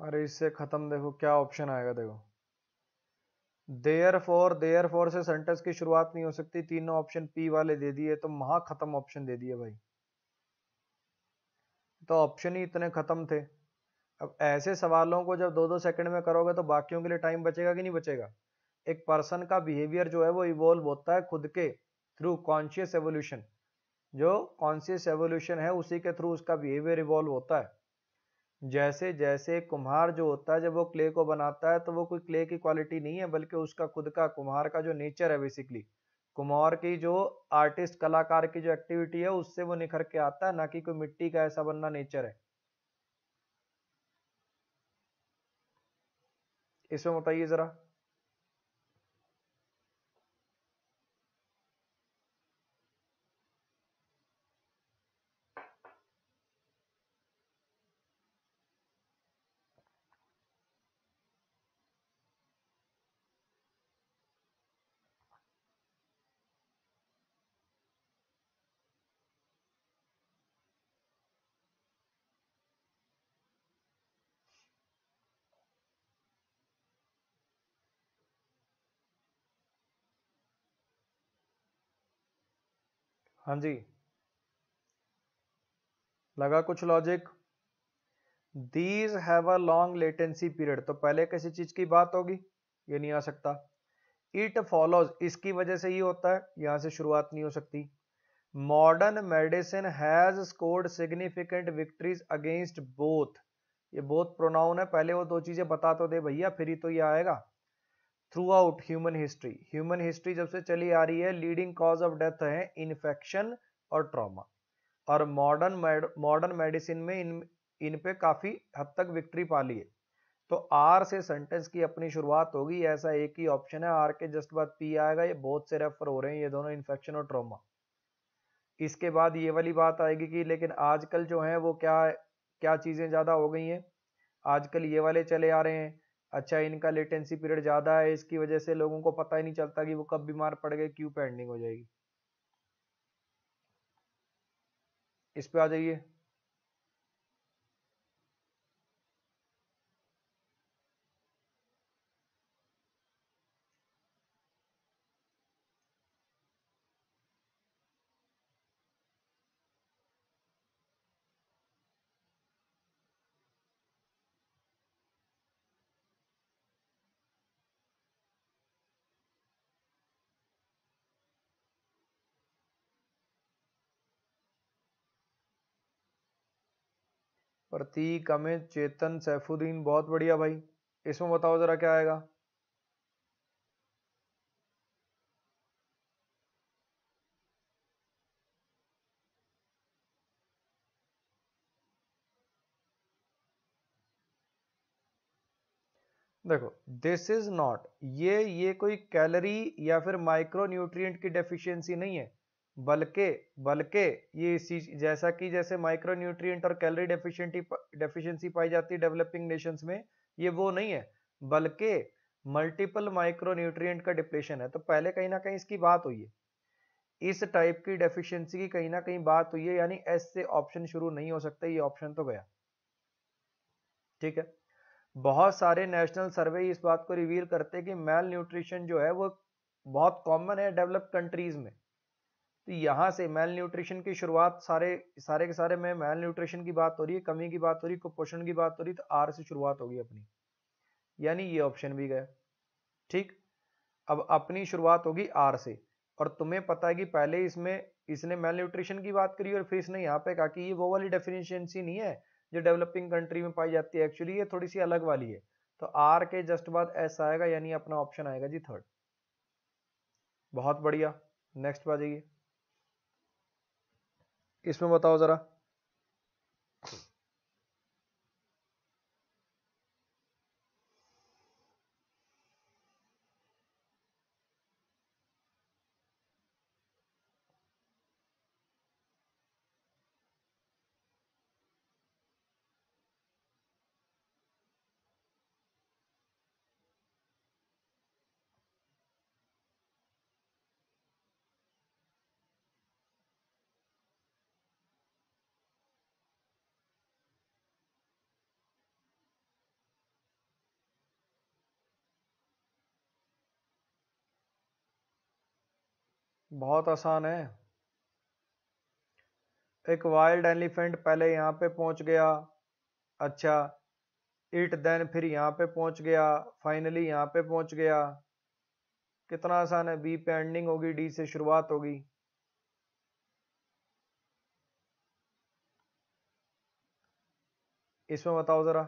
अरे इससे ख़त्म देखो क्या ऑप्शन आएगा देखो देयर फॉर देयर फॉर से सेंटेंस की शुरुआत नहीं हो सकती तीनों ऑप्शन पी वाले दे दिए तो महा खत्म ऑप्शन दे दिए भाई तो ऑप्शन ही इतने खत्म थे अब ऐसे सवालों को जब दो दो सेकंड में करोगे तो बाकियों के लिए टाइम बचेगा कि नहीं बचेगा एक पर्सन का बिहेवियर जो है वो इवोल्व होता है खुद के थ्रू कॉन्शियस एवोल्यूशन जो कॉन्शियस एवोल्यूशन है उसी के थ्रू उसका बिहेवियर इवोल्व होता है जैसे जैसे कुम्हार जो होता है जब वो क्ले को बनाता है तो वो कोई क्ले की क्वालिटी नहीं है बल्कि उसका खुद का कुम्हार का जो नेचर है बेसिकली कुम्हार की जो आर्टिस्ट कलाकार की जो एक्टिविटी है उससे वो निखर के आता है ना कि कोई मिट्टी का ऐसा बनना नेचर है इसमें बताइए जरा हाँ जी लगा कुछ logic these have a long latency period तो पहले किसी चीज की बात होगी ये नहीं आ सकता इट फॉलोज इसकी वजह से ही होता है यहां से शुरुआत नहीं हो सकती modern medicine has scored significant victories against both ये बोथ प्रोनाउन है पहले वो दो चीजें बता तो दे भैया फिर ही तो ये आएगा throughout human history human history जब से चली आ रही है लीडिंग कॉज ऑफ डेथ है इन्फेक्शन और ट्रॉमा और मॉडर्न मॉडर्न मेडिसिन में इन इन पे काफ़ी हद तक विक्ट्री पा ली है तो आर से सेंटेंस की अपनी शुरुआत होगी ऐसा एक ही ऑप्शन है आर के जस्ट बाद पी आएगा ये बहुत से रेफर हो रहे हैं ये दोनों इन्फेक्शन और ट्रॉमा इसके बाद ये वाली बात आएगी कि लेकिन आजकल जो है वो क्या क्या चीज़ें ज़्यादा हो गई हैं आजकल ये वाले चले आ रहे हैं अच्छा इनका लेटेंसी पीरियड ज़्यादा है इसकी वजह से लोगों को पता ही नहीं चलता कि वो कब बीमार पड़ गए क्यों पेंडिंग हो जाएगी इस पर आ जाइए प्रतीक अमित चेतन सैफुद्दीन बहुत बढ़िया भाई इसमें बताओ जरा क्या आएगा देखो दिस इज नॉट ये ये कोई कैलरी या फिर माइक्रो न्यूट्रिएंट की डेफिशिएंसी नहीं है बल्कि बल्कि ये इसी जैसा कि जैसे माइक्रो न्यूट्रियट और कैलोरी डेफिशिएंटी डेफिशिएंसी पाई जाती है डेवलपिंग नेशंस में ये वो नहीं है बल्कि मल्टीपल माइक्रो न्यूट्रियट का डिप्लेशन है तो पहले कहीं ना कहीं इसकी बात हुई है इस टाइप की डेफिशिएंसी की कहीं ना कहीं बात हुई है यानी एस से ऑप्शन शुरू नहीं हो सकता ये ऑप्शन तो गया ठीक है बहुत सारे नेशनल सर्वे इस बात को रिवील करते हैं कि मेल न्यूट्रिशन जो है वो बहुत कॉमन है डेवलप कंट्रीज में तो यहाँ से मेल न्यूट्रिशन की शुरुआत सारे सारे के सारे में मेल न्यूट्रिशन की बात हो रही है कमी की बात हो रही है कुपोषण की बात हो रही है तो आर से शुरुआत होगी अपनी यानी ये ऑप्शन भी गया ठीक अब अपनी शुरुआत होगी आर से और तुम्हें पता है कि पहले इसमें इसने मेल न्यूट्रिशन की बात करी और फिर इसने यहाँ पे कहा कि ये वो वाली डेफिनेशनसी नहीं है जो डेवलपिंग कंट्री में पाई जाती है एक्चुअली ये थोड़ी सी अलग वाली है तो आर के जस्ट बाद ऐसा आएगा यानी अपना ऑप्शन आएगा जी थर्ड बहुत बढ़िया नेक्स्ट बात जाइए इसमें बताओ ज़रा बहुत आसान है एक वाइल्ड एलिफेंट पहले यहाँ पे पहुँच गया अच्छा इट देन फिर यहाँ पे पहुँच गया फाइनली यहाँ पे पहुँच गया कितना आसान है बी पे एंडिंग होगी डी से शुरुआत होगी इसमें बताओ ज़रा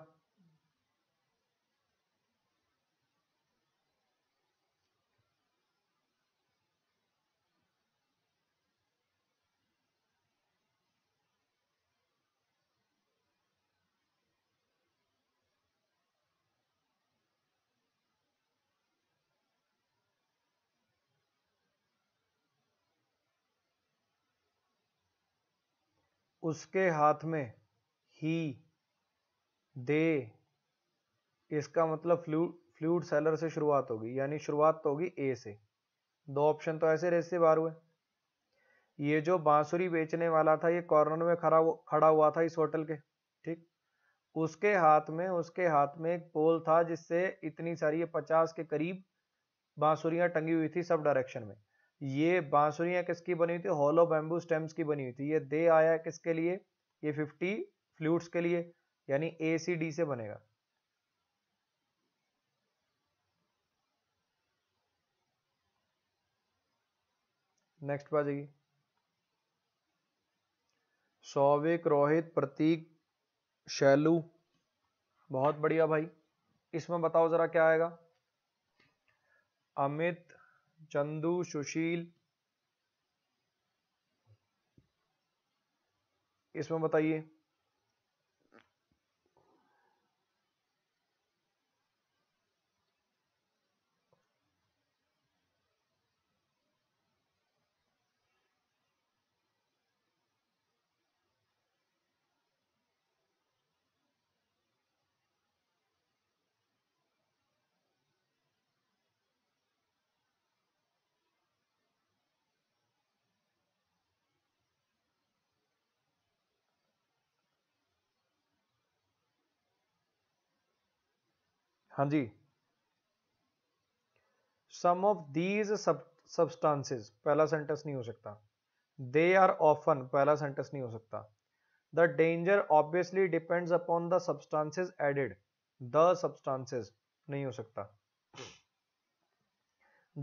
उसके हाथ में ही दे इसका मतलब फ्लूड फ्लूड सेलर से शुरुआत होगी यानी शुरुआत तो होगी ए से दो ऑप्शन तो ऐसे रेस से बाहर हुए ये जो बांसुरी बेचने वाला था ये कॉर्नर में खड़ा खड़ा हुआ था इस होटल के ठीक उसके हाथ में उसके हाथ में एक पोल था जिससे इतनी सारी ये पचास के करीब बांसुरियां टंगी हुई थी सब डायरेक्शन में ये बांसुरियाँ किसकी बनी हुई थी हॉलो बैम्बू स्टेम्स की बनी हुई थी ये दे आया किसके लिए ये फिफ्टी फ्लूट्स के लिए यानी ए सी डी से बनेगा नेक्स्ट पर जाइए सौविक रोहित प्रतीक शैलू बहुत बढ़िया भाई इसमें बताओ जरा क्या आएगा अमित चंदू सुशील इसमें बताइए हाँ जी सम ऑफ दीज सबस्टांसिस पहला सेंटेंस नहीं हो सकता दे आर ऑफन पहला सेंटेंस नहीं हो सकता the danger obviously depends upon the substances added the substances नहीं हो सकता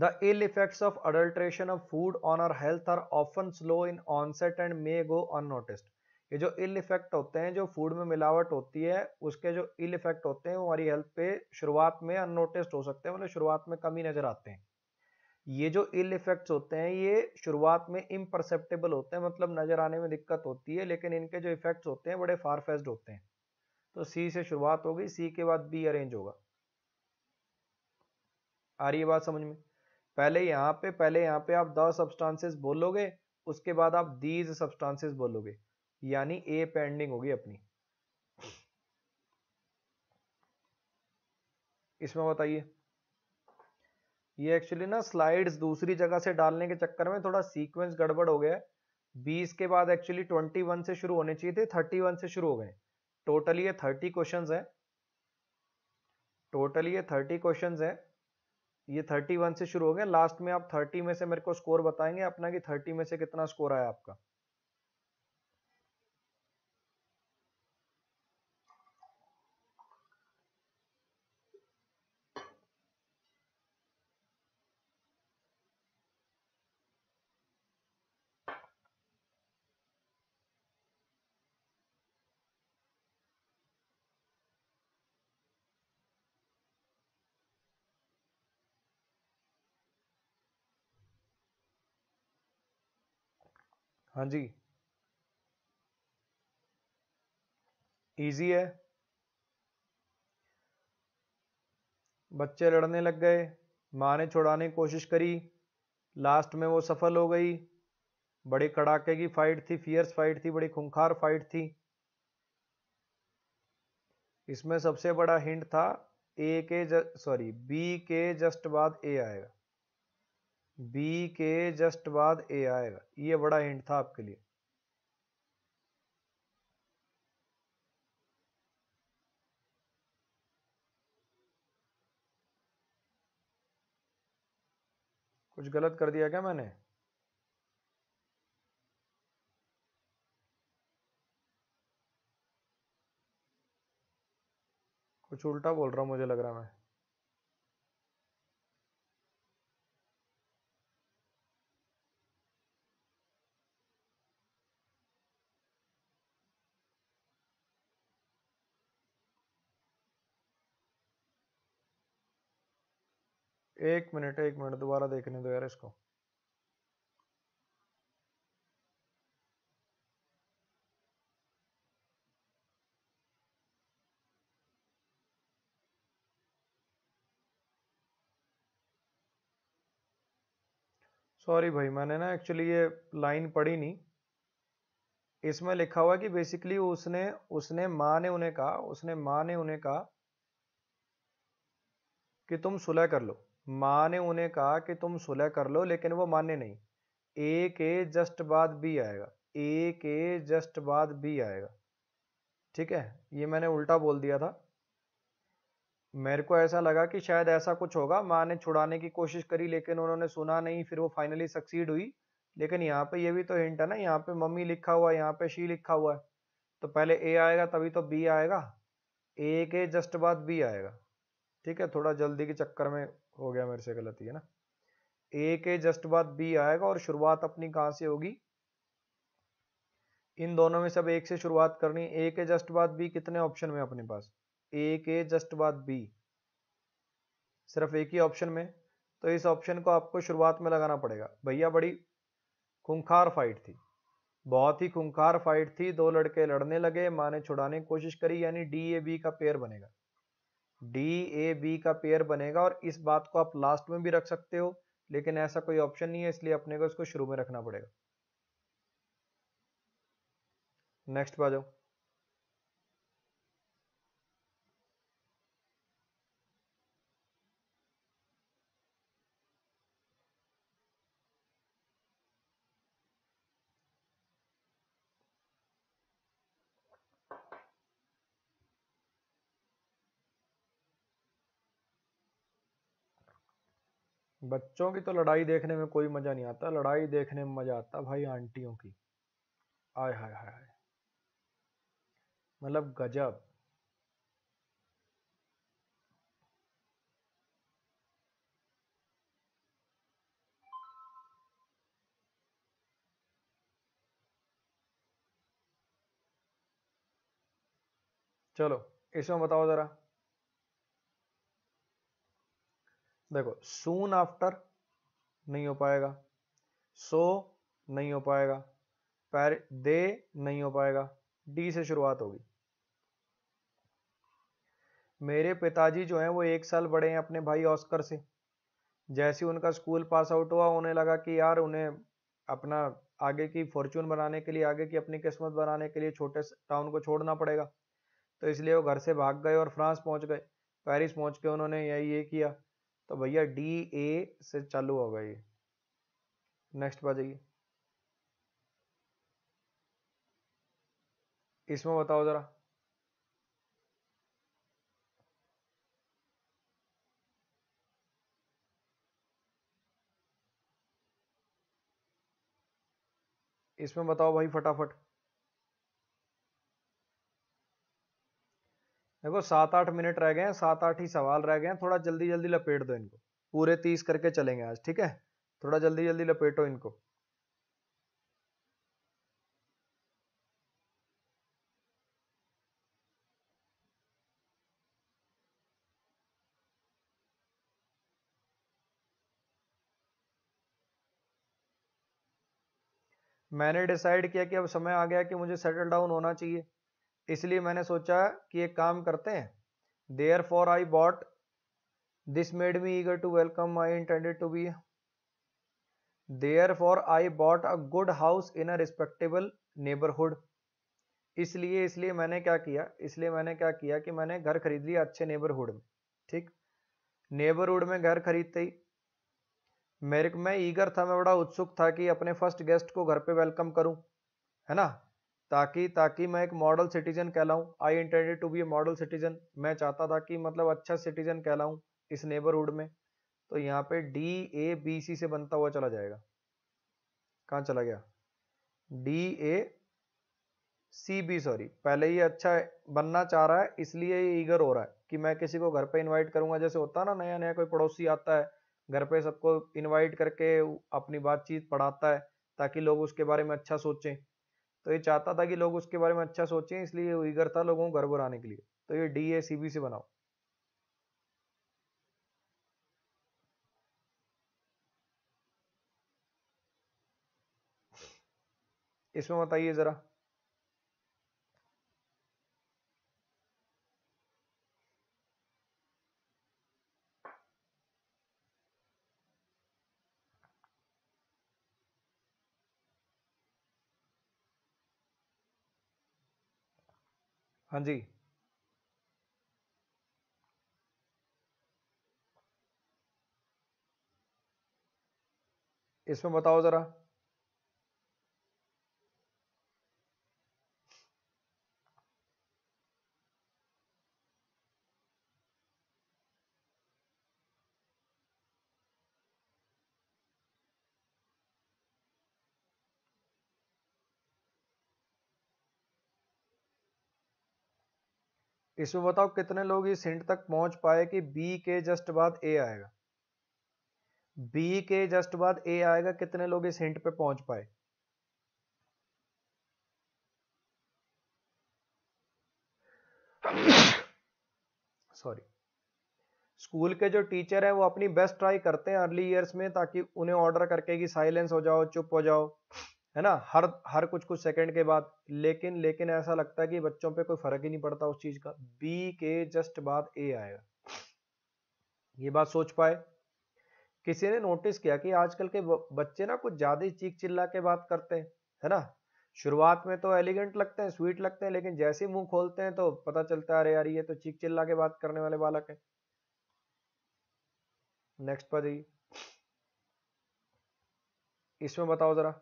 the ill effects of adulteration of food on our health are often slow in onset and may go unnoticed ये जो इल effect होते हैं जो फूड में मिलावट होती है उसके जो इल इफेक्ट होते हैं वो हमारी हेल्थ पे शुरुआत में अननोटिस्ड हो सकते हैं मतलब शुरुआत में कम ही नजर आते हैं ये जो इल इफेक्ट्स होते हैं ये शुरुआत में इम्परसेप्टेबल होते हैं मतलब नज़र आने में दिक्कत होती है लेकिन इनके जो इफेक्ट्स होते हैं बड़े फारफेस्ड होते हैं तो सी से शुरुआत होगी सी के बाद बी अरेंज होगा आ रही है बात समझ में पहले यहाँ पे पहले यहाँ पे आप द सब्सटांसेस बोलोगे उसके बाद आप दीज सब्सटांसेस बोलोगे यानी ए पेंडिंग होगी अपनी इसमें बताइए ये एक्चुअली ना स्लाइड्स दूसरी जगह से डालने के चक्कर में थोड़ा सीक्वेंस गड़बड़ हो गया है बीस के बाद एक्चुअली ट्वेंटी वन से शुरू होने चाहिए थे थर्टी वन से शुरू हो गए टोटल ये थर्टी क्वेश्चन है टोटल ये थर्टी क्वेश्चन है ये थर्टी वन से शुरू हो गए लास्ट में आप थर्टी में से मेरे को स्कोर बताएंगे अपना कि थर्टी में से कितना स्कोर आया आपका हाँ जी इजी है बच्चे लड़ने लग गए माँ ने छुड़ाने की कोशिश करी लास्ट में वो सफल हो गई बड़े कड़ाके की फाइट थी फियर्स फाइट थी बड़ी खूंखार फाइट थी इसमें सबसे बड़ा हिंट था ए के सॉरी बी के जस्ट बाद ए आएगा बी के जस्ट बाद ए आएगा ये बड़ा हिंट था आपके लिए कुछ गलत कर दिया क्या मैंने कुछ उल्टा बोल रहा हूं मुझे लग रहा मैं एक मिनट एक मिनट दोबारा देखने दो यार इसको सॉरी भाई मैंने ना एक्चुअली ये लाइन पढ़ी नहीं इसमें लिखा हुआ कि बेसिकली उसने उसने माँ ने उन्हें कहा उसने माँ ने उन्हें कहा कि तुम सुलह कर लो माँ ने उन्हें कहा कि तुम सुलह कर लो लेकिन वो माने नहीं ए के जस्ट बाद बी आएगा ए के जस्ट बाद बी आएगा ठीक है ये मैंने उल्टा बोल दिया था मेरे को ऐसा लगा कि शायद ऐसा कुछ होगा माँ ने छुड़ाने की कोशिश करी लेकिन उन्होंने सुना नहीं फिर वो फाइनली सक्सीड हुई लेकिन यहाँ पे ये भी तो हिंट है ना यहाँ पे मम्मी लिखा हुआ है यहाँ पे शी लिखा हुआ है तो पहले ए आएगा तभी तो बी आएगा ए के जस्ट बाद बी आएगा ठीक है थोड़ा जल्दी के चक्कर में हो गया मेरे से गलती है ना ए के जस्ट बाद बी आएगा और शुरुआत अपनी कहां से होगी इन दोनों में सब एक से शुरुआत करनी ए के जस्ट बाद बी कितने ऑप्शन में अपने पास ए के जस्ट बाद बी सिर्फ एक ही ऑप्शन में तो इस ऑप्शन को आपको शुरुआत में लगाना पड़ेगा भैया बड़ी खुंखार फाइट थी बहुत ही खुंखार फाइट थी दो लड़के लड़ने लगे माने छुड़ाने की कोशिश करी यानी डी ए बी का पेयर बनेगा डी ए बी का पेयर बनेगा और इस बात को आप लास्ट में भी रख सकते हो लेकिन ऐसा कोई ऑप्शन नहीं है इसलिए अपने को इसको शुरू में रखना पड़ेगा नेक्स्ट पर जाओ बच्चों की तो लड़ाई देखने में कोई मज़ा नहीं आता लड़ाई देखने में मज़ा आता भाई आंटियों की आय हाय हाय हाय मतलब गजब चलो इसमें बताओ ज़रा देखो सून आफ्टर नहीं हो पाएगा सो नहीं हो पाएगा पैर दे नहीं हो पाएगा डी से शुरुआत होगी मेरे पिताजी जो हैं वो एक साल बड़े हैं अपने भाई ऑस्कर से जैसे उनका स्कूल पास आउट हुआ उन्हें लगा कि यार उन्हें अपना आगे की फॉर्चून बनाने के लिए आगे की अपनी किस्मत बनाने के लिए छोटे टाउन को छोड़ना पड़ेगा तो इसलिए वो घर से भाग गए और फ्रांस पहुंच गए पेरिस पहुंच के उन्होंने यही ये किया तो भैया डी ए से चालू होगा ये नेक्स्ट पा जाइए इसमें बताओ जरा इसमें बताओ भाई फटाफट देखो सात आठ मिनट रह गए हैं सात आठ ही सवाल रह गए हैं थोड़ा जल्दी जल्दी लपेट दो इनको पूरे तीस करके चलेंगे आज ठीक है थोड़ा जल्दी जल्दी लपेटो इनको मैंने डिसाइड किया कि अब समय आ गया कि मुझे सेटल डाउन होना चाहिए इसलिए मैंने सोचा कि एक काम करते हैं therefore I bought this made me eager to welcome my intended to be therefore I bought a good house in a respectable neighbourhood इसलिए इसलिए मैंने क्या किया इसलिए मैंने क्या किया कि मैंने घर खरीद लिया अच्छे नेबरहुड में ठीक नेबरहुड में घर खरीदते ही मेरे मैं ईगर था मैं बड़ा उत्सुक था कि अपने फर्स्ट गेस्ट को घर पे वेलकम करूं है ना ताकि ताकि मैं एक मॉडल सिटीजन कहलाऊं I intended to be a model citizen मैं चाहता था कि मतलब अच्छा सिटीजन कहलाऊं इस नेबरहुड में तो यहाँ पे डी ए बी सी से बनता हुआ चला जाएगा कहाँ चला गया D A C B sorry पहले ही अच्छा बनना चाह रहा है इसलिए ये ईगर हो रहा है कि मैं किसी को घर पे इनवाइट करूंगा जैसे होता है ना नया नया कोई पड़ोसी आता है घर पे सबको इनवाइट करके अपनी बातचीत पढ़ाता है ताकि लोग उसके बारे में अच्छा सोचें तो ये चाहता था कि लोग उसके बारे में अच्छा सोचें इसलिए उगर था लोगों को घर बनाने के लिए तो ये डी ए सी बी से बनाओ इसमें बताइए ज़रा हाँ जी। इसमें बताओ ज़रा? इसमें बताओ कितने लोग इस हिंट तक पहुंच पाए कि बी के जस्ट बाद ए आएगा बी के जस्ट बाद ए आएगा कितने लोग इस हिंट पे पहुंच पाए सॉरी स्कूल के जो टीचर हैं वो अपनी बेस्ट ट्राई करते हैं अर्ली ईयर्स में ताकि उन्हें ऑर्डर करके कि साइलेंस हो जाओ चुप हो जाओ है ना हर हर कुछ कुछ सेकंड के बाद लेकिन लेकिन ऐसा लगता है कि बच्चों पे कोई फर्क ही नहीं पड़ता उस चीज का बी के जस्ट बाद ए आएगा ये बात सोच पाए किसी ने नोटिस किया कि आजकल के बच्चे ना कुछ ज्यादा चीख चिल्ला के बात करते हैं है ना शुरुआत में तो एलिगेंट लगते हैं स्वीट लगते हैं लेकिन जैसे मुंह खोलते हैं तो पता चलता है अरे यार ये तो चीख चिल्ला के बात करने वाले बालक है नेक्स्ट पर जाइए इसमें बताओ जरा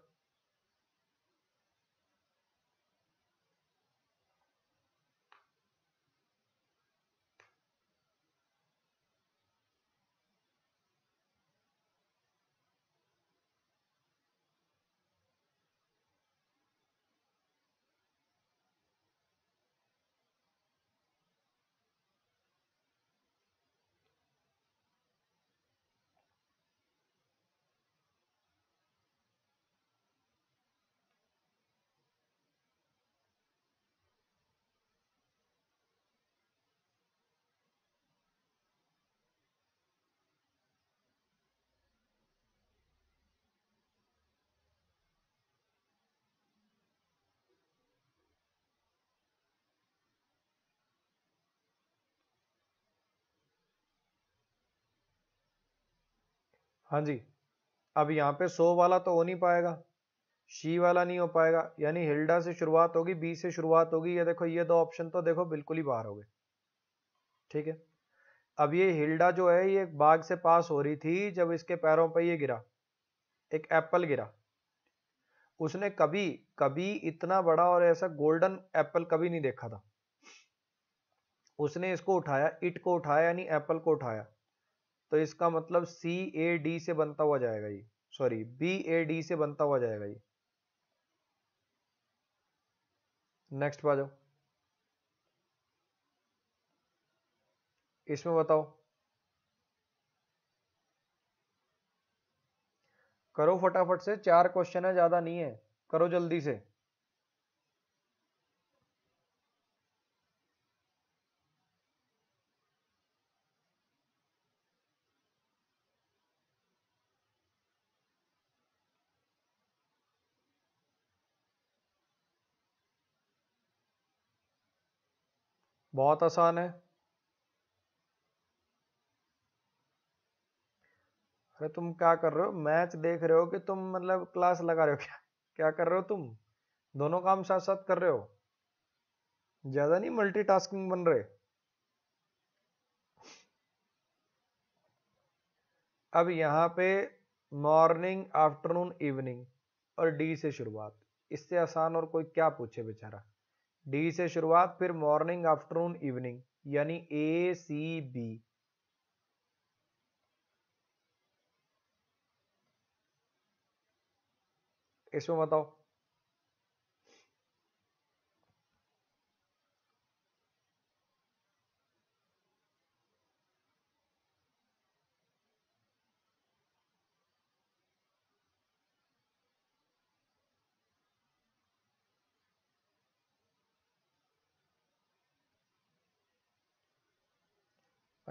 हाँ जी अब यहाँ पे सो वाला तो हो नहीं पाएगा शी वाला नहीं हो पाएगा यानी हिल्डा से शुरुआत होगी बी से शुरुआत होगी ये देखो ये दो ऑप्शन तो देखो बिल्कुल ही बाहर हो गए ठीक है अब ये हिल्डा जो है ये बाग से पास हो रही थी जब इसके पैरों पर ये गिरा एक एप्पल गिरा उसने कभी कभी इतना बड़ा और ऐसा गोल्डन एप्पल कभी नहीं देखा था उसने इसको उठाया इट को उठाया यानी एप्पल को उठाया तो इसका मतलब सी ए डी से बनता हुआ जाएगा ये सॉरी बी ए डी से बनता हुआ जाएगा ये नेक्स्ट पा जाओ इसमें बताओ करो फटाफट से चार क्वेश्चन है ज्यादा नहीं है करो जल्दी से बहुत आसान है अरे तुम क्या कर रहे हो मैच देख रहे हो कि तुम मतलब क्लास लगा रहे हो क्या क्या कर रहे हो तुम दोनों काम साथ साथ कर रहे हो ज्यादा नहीं मल्टीटास्किंग बन रहे अब यहां पे मॉर्निंग आफ्टरनून इवनिंग और डी से शुरुआत इससे आसान और कोई क्या पूछे बेचारा डी से शुरुआत फिर मॉर्निंग आफ्टरनून इवनिंग यानी ए सी बी इसमें बताओ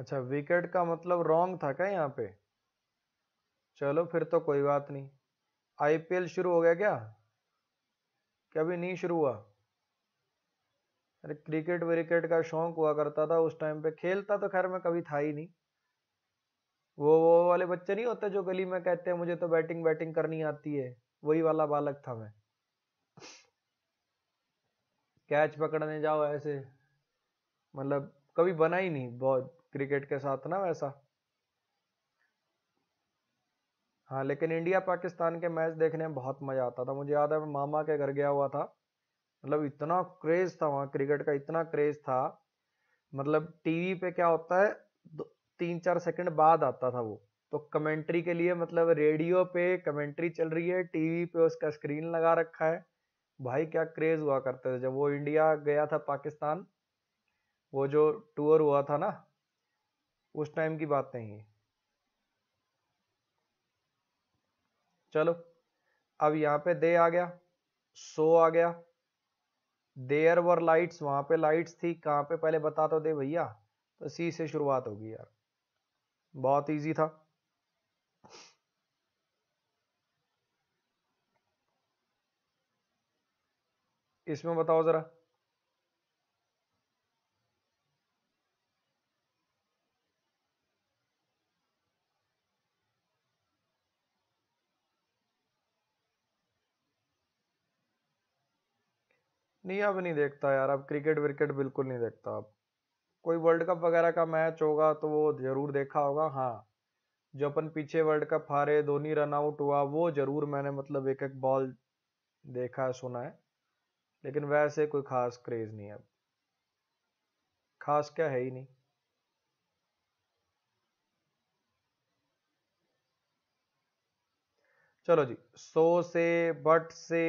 अच्छा विकेट का मतलब रॉन्ग था क्या यहाँ पे चलो फिर तो कोई बात नहीं आईपीएल शुरू हो गया क्या क्या अभी नहीं शुरू हुआ अरे क्रिकेट विकेट का शौक हुआ करता था उस टाइम पे खेलता तो खैर मैं कभी था ही नहीं वो वो वाले बच्चे नहीं होते जो गली में कहते हैं मुझे तो बैटिंग बैटिंग करनी आती है वही वाला बालक था मैं कैच पकड़ने जाओ ऐसे मतलब कभी बना ही नहीं बहुत क्रिकेट के साथ ना वैसा हाँ लेकिन इंडिया पाकिस्तान के मैच देखने में बहुत मज़ा आता था मुझे याद है मैं मामा के घर गया हुआ था मतलब इतना क्रेज़ था वहाँ क्रिकेट का इतना क्रेज़ था मतलब टीवी पे क्या होता है तीन चार सेकंड बाद आता था वो तो कमेंट्री के लिए मतलब रेडियो पे कमेंट्री चल रही है टीवी पे उसका स्क्रीन लगा रखा है भाई क्या क्रेज़ हुआ करते थे जब वो इंडिया गया था पाकिस्तान वो जो टूर हुआ था ना उस टाइम की बात नहीं है चलो अब यहां पे दे आ गया सो आ गया देयर वर लाइट्स वहां पे लाइट्स थी कहां पे पहले बता तो दे भैया तो सी से शुरुआत होगी यार बहुत इजी था इसमें बताओ जरा नहीं अब नहीं देखता यार अब क्रिकेट विकेट बिल्कुल नहीं देखता अब कोई वर्ल्ड कप वगैरह का मैच होगा तो वो जरूर देखा होगा हाँ जो अपन पीछे वर्ल्ड कप हारे धोनी रन आउट हुआ वो जरूर मैंने मतलब एक एक बॉल देखा है सुना है लेकिन वैसे कोई खास क्रेज नहीं है अब खास क्या है ही नहीं चलो जी सो से बट से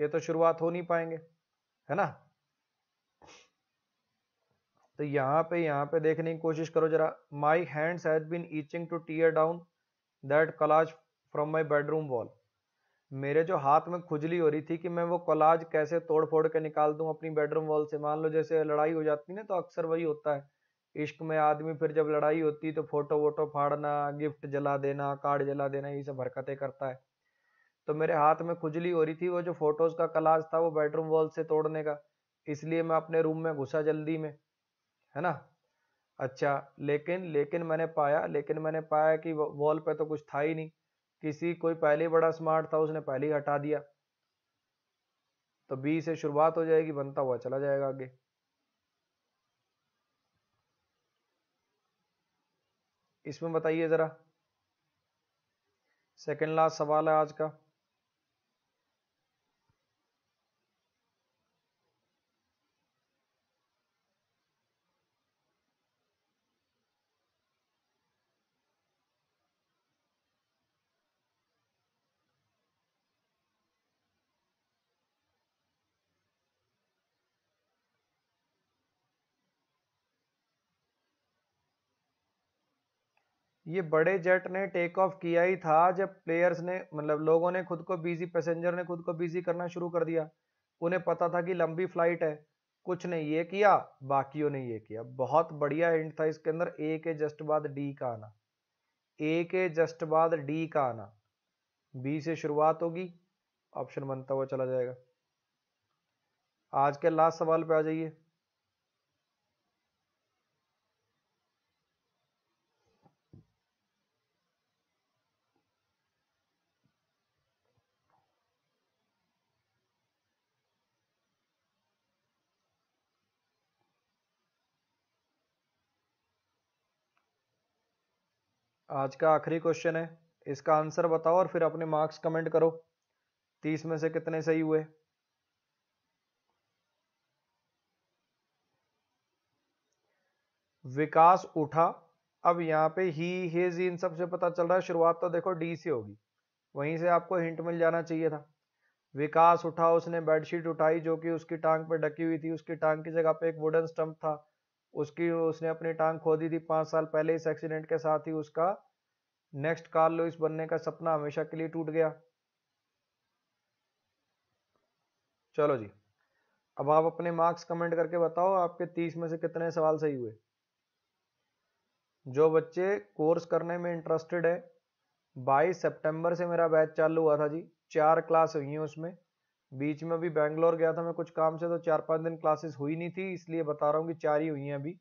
ये तो शुरुआत हो नहीं पाएंगे है ना तो यहाँ पे यहाँ पे देखने की कोशिश करो जरा my hands has been itching to tear down that collage from my bedroom wall मेरे जो हाथ में खुजली हो रही थी कि मैं वो कलाज कैसे तोड़ फोड़ के निकाल दूं अपनी बेडरूम वॉल से मान लो जैसे लड़ाई हो जाती ना तो अक्सर वही होता है इश्क में आदमी फिर जब लड़ाई होती तो फोटो वोटो फाड़ना गिफ्ट जला देना कार्ड जला देना ये सब हरकतें करता है तो मेरे हाथ में खुजली हो रही थी वो जो फोटोज का कलाज था वो बेडरूम वॉल से तोड़ने का इसलिए मैं अपने रूम में घुसा जल्दी में है ना अच्छा लेकिन लेकिन मैंने पाया लेकिन मैंने पाया कि वॉल पे तो कुछ था ही नहीं किसी कोई पहले बड़ा स्मार्ट था उसने पहले ही हटा दिया तो बी से शुरुआत हो जाएगी बनता हुआ चला जाएगा आगे इसमें बताइए ज़रा सेकंड लास्ट सवाल है आज का ये बड़े जेट ने टेक ऑफ किया ही था जब प्लेयर्स ने मतलब लोगों ने खुद को बिजी पैसेंजर ने खुद को बिजी करना शुरू कर दिया उन्हें पता था कि लंबी फ्लाइट है कुछ ने ये किया बाकियों ने ये किया बहुत बढ़िया हिंट था इसके अंदर ए के जस्ट बाद डी का आना ए के जस्ट बाद डी का आना बी से शुरुआत होगी ऑप्शन बनता हुआ चला जाएगा आज के लास्ट सवाल पे आ जाइए आज का आखिरी क्वेश्चन है इसका आंसर बताओ और फिर अपने मार्क्स कमेंट करो तीस में से कितने सही हुए विकास उठा अब यहाँ पे ही हिज इन सबसे पता चल रहा है शुरुआत तो देखो डी से होगी वहीं से आपको हिंट मिल जाना चाहिए था विकास उठा उसने बेडशीट उठाई जो कि उसकी टांग पे ढकी हुई थी उसकी टांग की जगह पे एक वुडन स्टंप था उसकी उसने अपनी टांग खो दी थी पाँच साल पहले इस एक्सीडेंट के साथ ही उसका नेक्स्ट कार लुइस बनने का सपना हमेशा के लिए टूट गया चलो जी अब आप अपने मार्क्स कमेंट करके बताओ आपके तीस में से कितने सवाल सही हुए जो बच्चे कोर्स करने में इंटरेस्टेड है 22 सितंबर से मेरा बैच चालू हुआ था जी चार क्लास हुई हैं उसमें बीच में भी बैंगलोर गया था मैं कुछ काम से तो चार पाँच दिन क्लासेस हुई नहीं थी इसलिए बता रहा हूँ कि चार ही हुई हैं अभी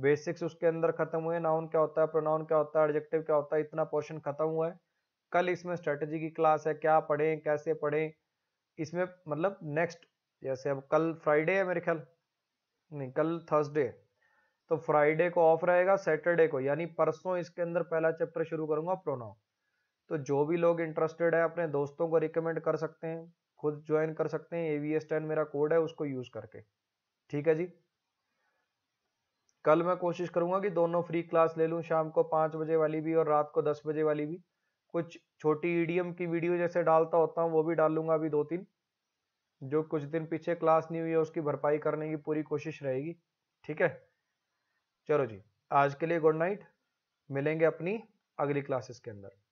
बेसिक्स उसके अंदर खत्म हुए नाउन क्या होता है प्रोनाउन क्या होता है एडजेक्टिव क्या होता है इतना पोर्शन खत्म हुआ है कल इसमें स्ट्रेटेजी की क्लास है क्या पढ़ें कैसे पढ़ें इसमें मतलब नेक्स्ट जैसे अब कल फ्राइडे है मेरे ख्याल नहीं कल थर्सडे तो फ्राइडे को ऑफ रहेगा सैटरडे को यानी परसों इसके अंदर पहला चैप्टर शुरू करूंगा प्रोनाउन तो जो भी लोग इंटरेस्टेड है अपने दोस्तों को रिकमेंड कर सकते हैं खुद ज्वाइन कर सकते हैं एवीएस टेन मेरा कोड है उसको यूज करके ठीक है जी कल मैं कोशिश करूंगा कि दोनों फ्री क्लास ले लूँ शाम को पाँच बजे वाली भी और रात को दस बजे वाली भी कुछ छोटी ईडीएम की वीडियो जैसे डालता होता हूँ वो भी डालूंगा अभी दो तीन जो कुछ दिन पीछे क्लास नहीं हुई है उसकी भरपाई करने की पूरी कोशिश रहेगी ठीक है चलो जी आज के लिए गुड नाइट मिलेंगे अपनी अगली क्लासेस के अंदर